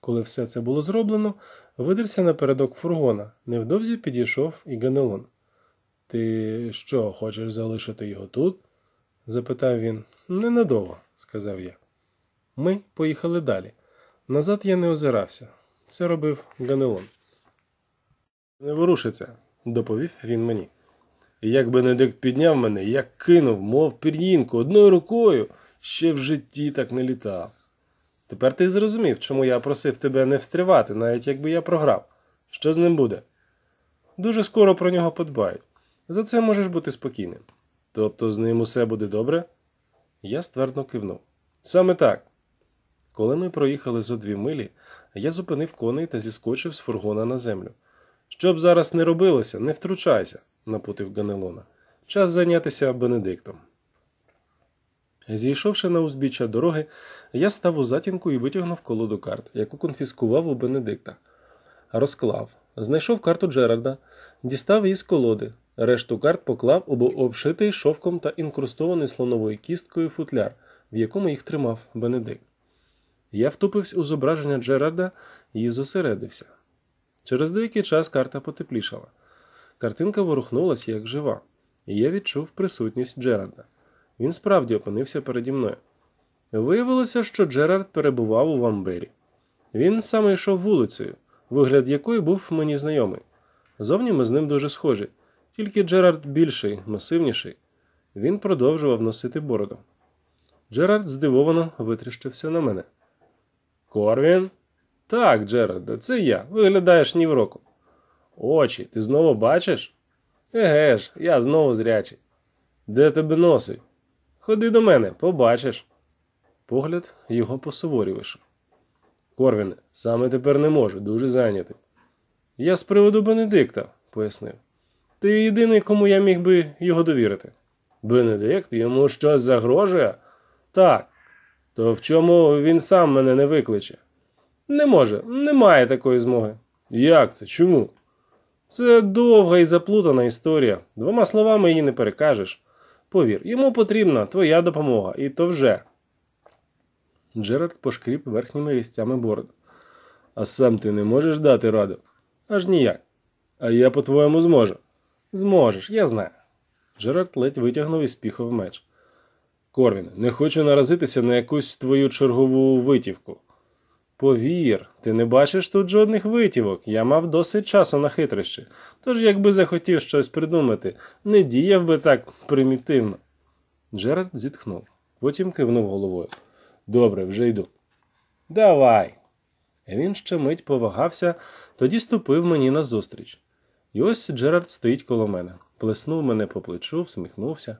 Коли все це було зроблено, видерся напередок фургона. Невдовзі підійшов і Ганелон. Ти що, хочеш залишити його тут? запитав він. Ненадовго, сказав я. Ми поїхали далі. Назад я не озирався. Це робив Ганелон. Не ворушиться, доповів він мені. Як Бенедикт підняв мене, як кинув, мов пір'їнку, одною рукою ще в житті так не літав. Тепер ти зрозумів, чому я просив тебе не встрівати, навіть якби я програв. Що з ним буде? Дуже скоро про нього подбають. За це можеш бути спокійним. Тобто з ним усе буде добре? Я ствердно кивнув. Саме так. Коли ми проїхали зо дві милі, я зупинив коней та зіскочив з фургона на землю. Щоб зараз не робилося, не втручайся, напутив Ганелона. Час зайнятися Бенедиктом. Зійшовши на узбіччя дороги, я став у затінку і витягнув колоду карт, яку конфіскував у Бенедикта. Розклав, знайшов карту Джерарда, дістав її з колоди, Решту карт поклав у обшитий шовком та інкрустований слоновою кісткою футляр, в якому їх тримав Бенедикт. Я втупився у зображення Джерарда і зосередився. Через деякий час карта потеплішала. Картинка ворухнулася як жива, і я відчув присутність Джерарда. Він справді опинився переді мною. Виявилося, що Джерард перебував у Вамбері. Він саме йшов вулицею, вигляд якої був мені знайомий. Зовні ми з ним дуже схожі. Тільки Джерард більший, масивніший. Він продовжував носити бороду. Джерард здивовано витріщився на мене. Корвін? Так, Джерард, це я. Виглядаєш ні в року. Очі, ти знову бачиш? Еге ж, я знову зрячий. Де тебе носить? Ходи до мене, побачиш. Погляд його посуворював. Корвін, саме тепер не можу, дуже зайнятий. Я з приводу Бенедикта, пояснив. Ти єдиний, кому я міг би його довірити. Бенедикт йому щось загрожує? Так. То в чому він сам мене не викличе? Не може, немає такої змоги. Як це? Чому? Це довга і заплутана історія. Двома словами її не перекажеш. Повір, йому потрібна твоя допомога, і то вже. Джерард пошкріп верхніми вістями бороду. А сам ти не можеш дати раду? Аж ніяк. А я, по-твоєму, зможу. Зможеш, я знаю. Джерард ледь витягнув і спіхав меч. Корвін, не хочу наразитися на якусь твою чергову витівку. Повір, ти не бачиш тут жодних витівок. Я мав досить часу на хитрощі. Тож, якби захотів щось придумати, не діяв би так примітивно. Джерард зітхнув, потім кивнув головою. Добре, вже йду. Давай. Він ще мить повагався, тоді ступив мені назустріч. І ось Джерард стоїть коло мене, плеснув мене по плечу, всміхнувся.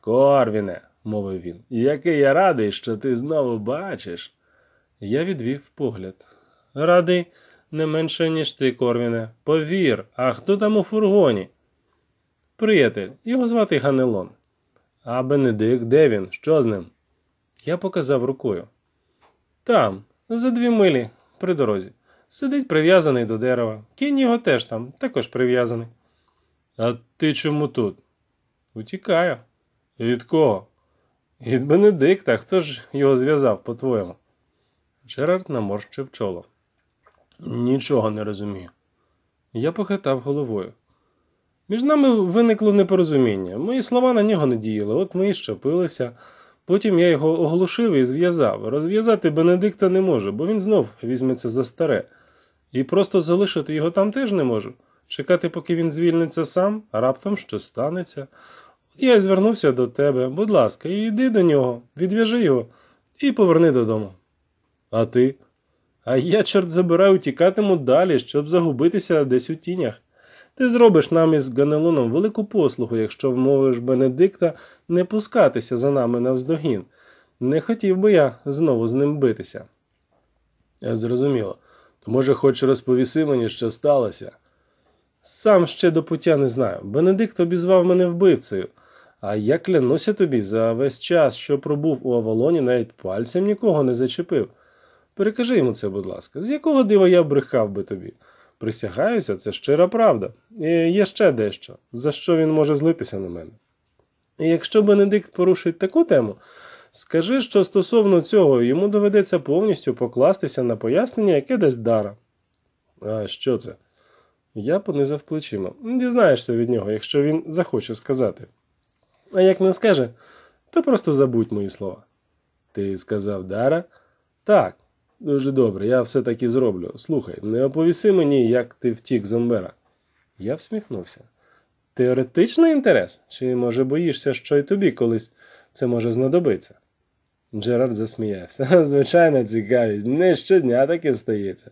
Корвіне, мовив він, який я радий, що ти знову бачиш. Я відвів погляд. Радий не менше, ніж ти, Корвіне. Повір, а хто там у фургоні? Приятель, його звати Ганелон. А Бенедик, де він? Що з ним? Я показав рукою. Там, за дві милі, при дорозі сидить прив'язаний до дерева. Кінь його теж там, також прив'язаний. А ти чому тут? Утікаю. Від кого? Від Бенедикта. Хто ж його зв'язав, по-твоєму? Джерард наморщив чоло. Нічого не розумію. Я похитав головою. Між нами виникло непорозуміння. Мої слова на нього не діяли, от ми і щепилися. Потім я його оглушив і зв'язав. Розв'язати Бенедикта не можу, бо він знов візьметься за старе. І просто залишити його там теж не можу. Чекати, поки він звільниться сам, а раптом що станеться. От я й звернувся до тебе, будь ласка, і йди до нього, відв'яжи його і поверни додому. А ти? А я, чорт забираю, тікатиму далі, щоб загубитися десь у тінях. Ти зробиш нам із Ганелоном велику послугу, якщо вмовиш Бенедикта не пускатися за нами навздогін. Не хотів би я знову з ним битися. Зрозуміло. Може, хоч розповіси мені, що сталося? Сам ще до пуття не знаю. Бенедикт обізвав мене вбивцею, а я клянуся тобі за весь час, що пробув у Авалоні, навіть пальцем нікого не зачепив. Перекажи йому це, будь ласка, з якого дива я брехав би тобі? Присягаюся, це щира правда. І Є ще дещо, за що він може злитися на мене. І якщо Бенедикт порушить таку тему. Скажи, що стосовно цього, йому доведеться повністю покластися на пояснення, яке дасть дара. А що це? Я понизав плечима. Дізнаєшся від нього, якщо він захоче сказати. А як не скаже, то просто забудь мої слова. Ти сказав Дара? Так, дуже добре, я все таки зроблю. Слухай, не оповіси мені, як ти втік з Амбера. Я всміхнувся. Теоретичний інтерес? Чи, може, боїшся, що й тобі колись це може знадобиться? Джерард засміявся. *laughs* Звичайна цікавість, не щодня таке стається.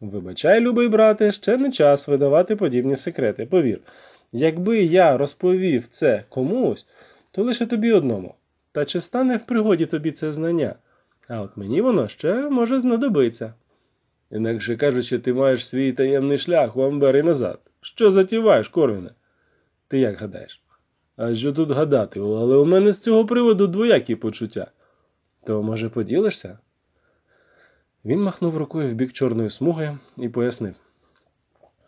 Вибачай, любий брате, ще не час видавати подібні секрети. Повір, якби я розповів це комусь, то лише тобі одному. Та чи стане в пригоді тобі це знання? А от мені воно ще може знадобитися. Інакше кажучи, ти маєш свій таємний шлях у Амбер і назад. Що затіваєш, Корвіне? Ти як гадаєш? А що тут гадати? Але у мене з цього приводу двоякі почуття. То, може, поділишся? Він махнув рукою в бік чорної смуги і пояснив.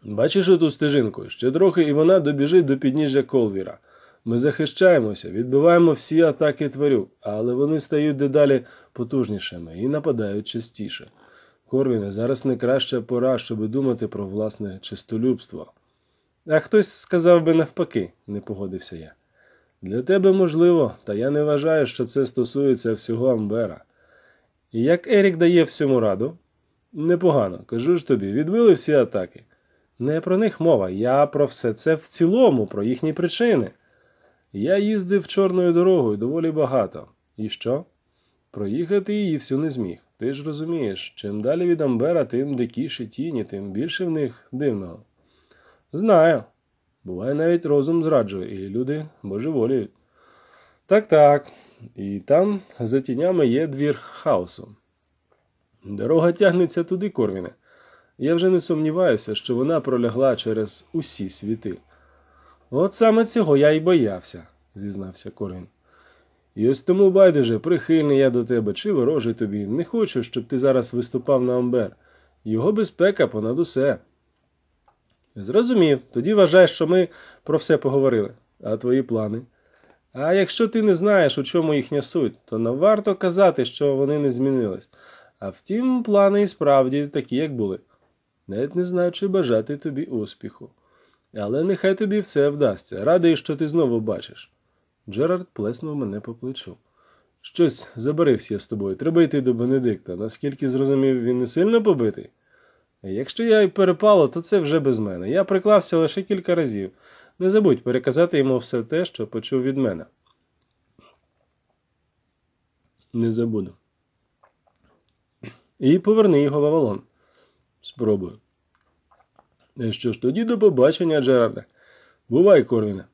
Бачиш оту стежинку, ще трохи і вона добіжить до підніжжя колвіра. Ми захищаємося, відбиваємо всі атаки тварюк, але вони стають дедалі потужнішими і нападають частіше. Корвіне, зараз не краща пора, щоб думати про власне чистолюбство. А хтось сказав би навпаки, не погодився я. Для тебе можливо, та я не вважаю, що це стосується всього Амбера. І як Ерік дає всьому раду? Непогано, кажу ж тобі, відбили всі атаки. Не про них мова, я про все це в цілому, про їхні причини. Я їздив чорною дорогою доволі багато. І що? Проїхати її всю не зміг. Ти ж розумієш, чим далі від Амбера, тим дикіші тіні, тим більше в них дивного. Знаю, Буває навіть розум зраджує, і люди божеволіють. Так так. І там за тінями є двір хаосу. Дорога тягнеться туди, Корвіне. Я вже не сумніваюся, що вона пролягла через усі світи. От саме цього я й боявся, зізнався Корвін. І ось тому, байдуже, прихильний я до тебе чи ворожий тобі. Не хочу, щоб ти зараз виступав на Амбер. Його безпека понад усе. Зрозумів. Тоді вважаєш, що ми про все поговорили, а твої плани. А якщо ти не знаєш, у чому їхня суть, то не варто казати, що вони не змінились. А втім, плани і справді такі, як були. Навіть не знаю, чи бажати тобі успіху. Але нехай тобі все вдасться. Радий, що ти знову бачиш. Джерард плеснув мене по плечу. Щось забарився я з тобою. Треба йти до Бенедикта. Наскільки зрозумів, він не сильно побитий. Якщо я й перепало, то це вже без мене. Я приклався лише кілька разів. Не забудь переказати йому все те, що почув від мене. Не забуду. І поверни його в Авалон. Спробую. Е, що ж, тоді до побачення, Джерарде. Бувай, Корвіне.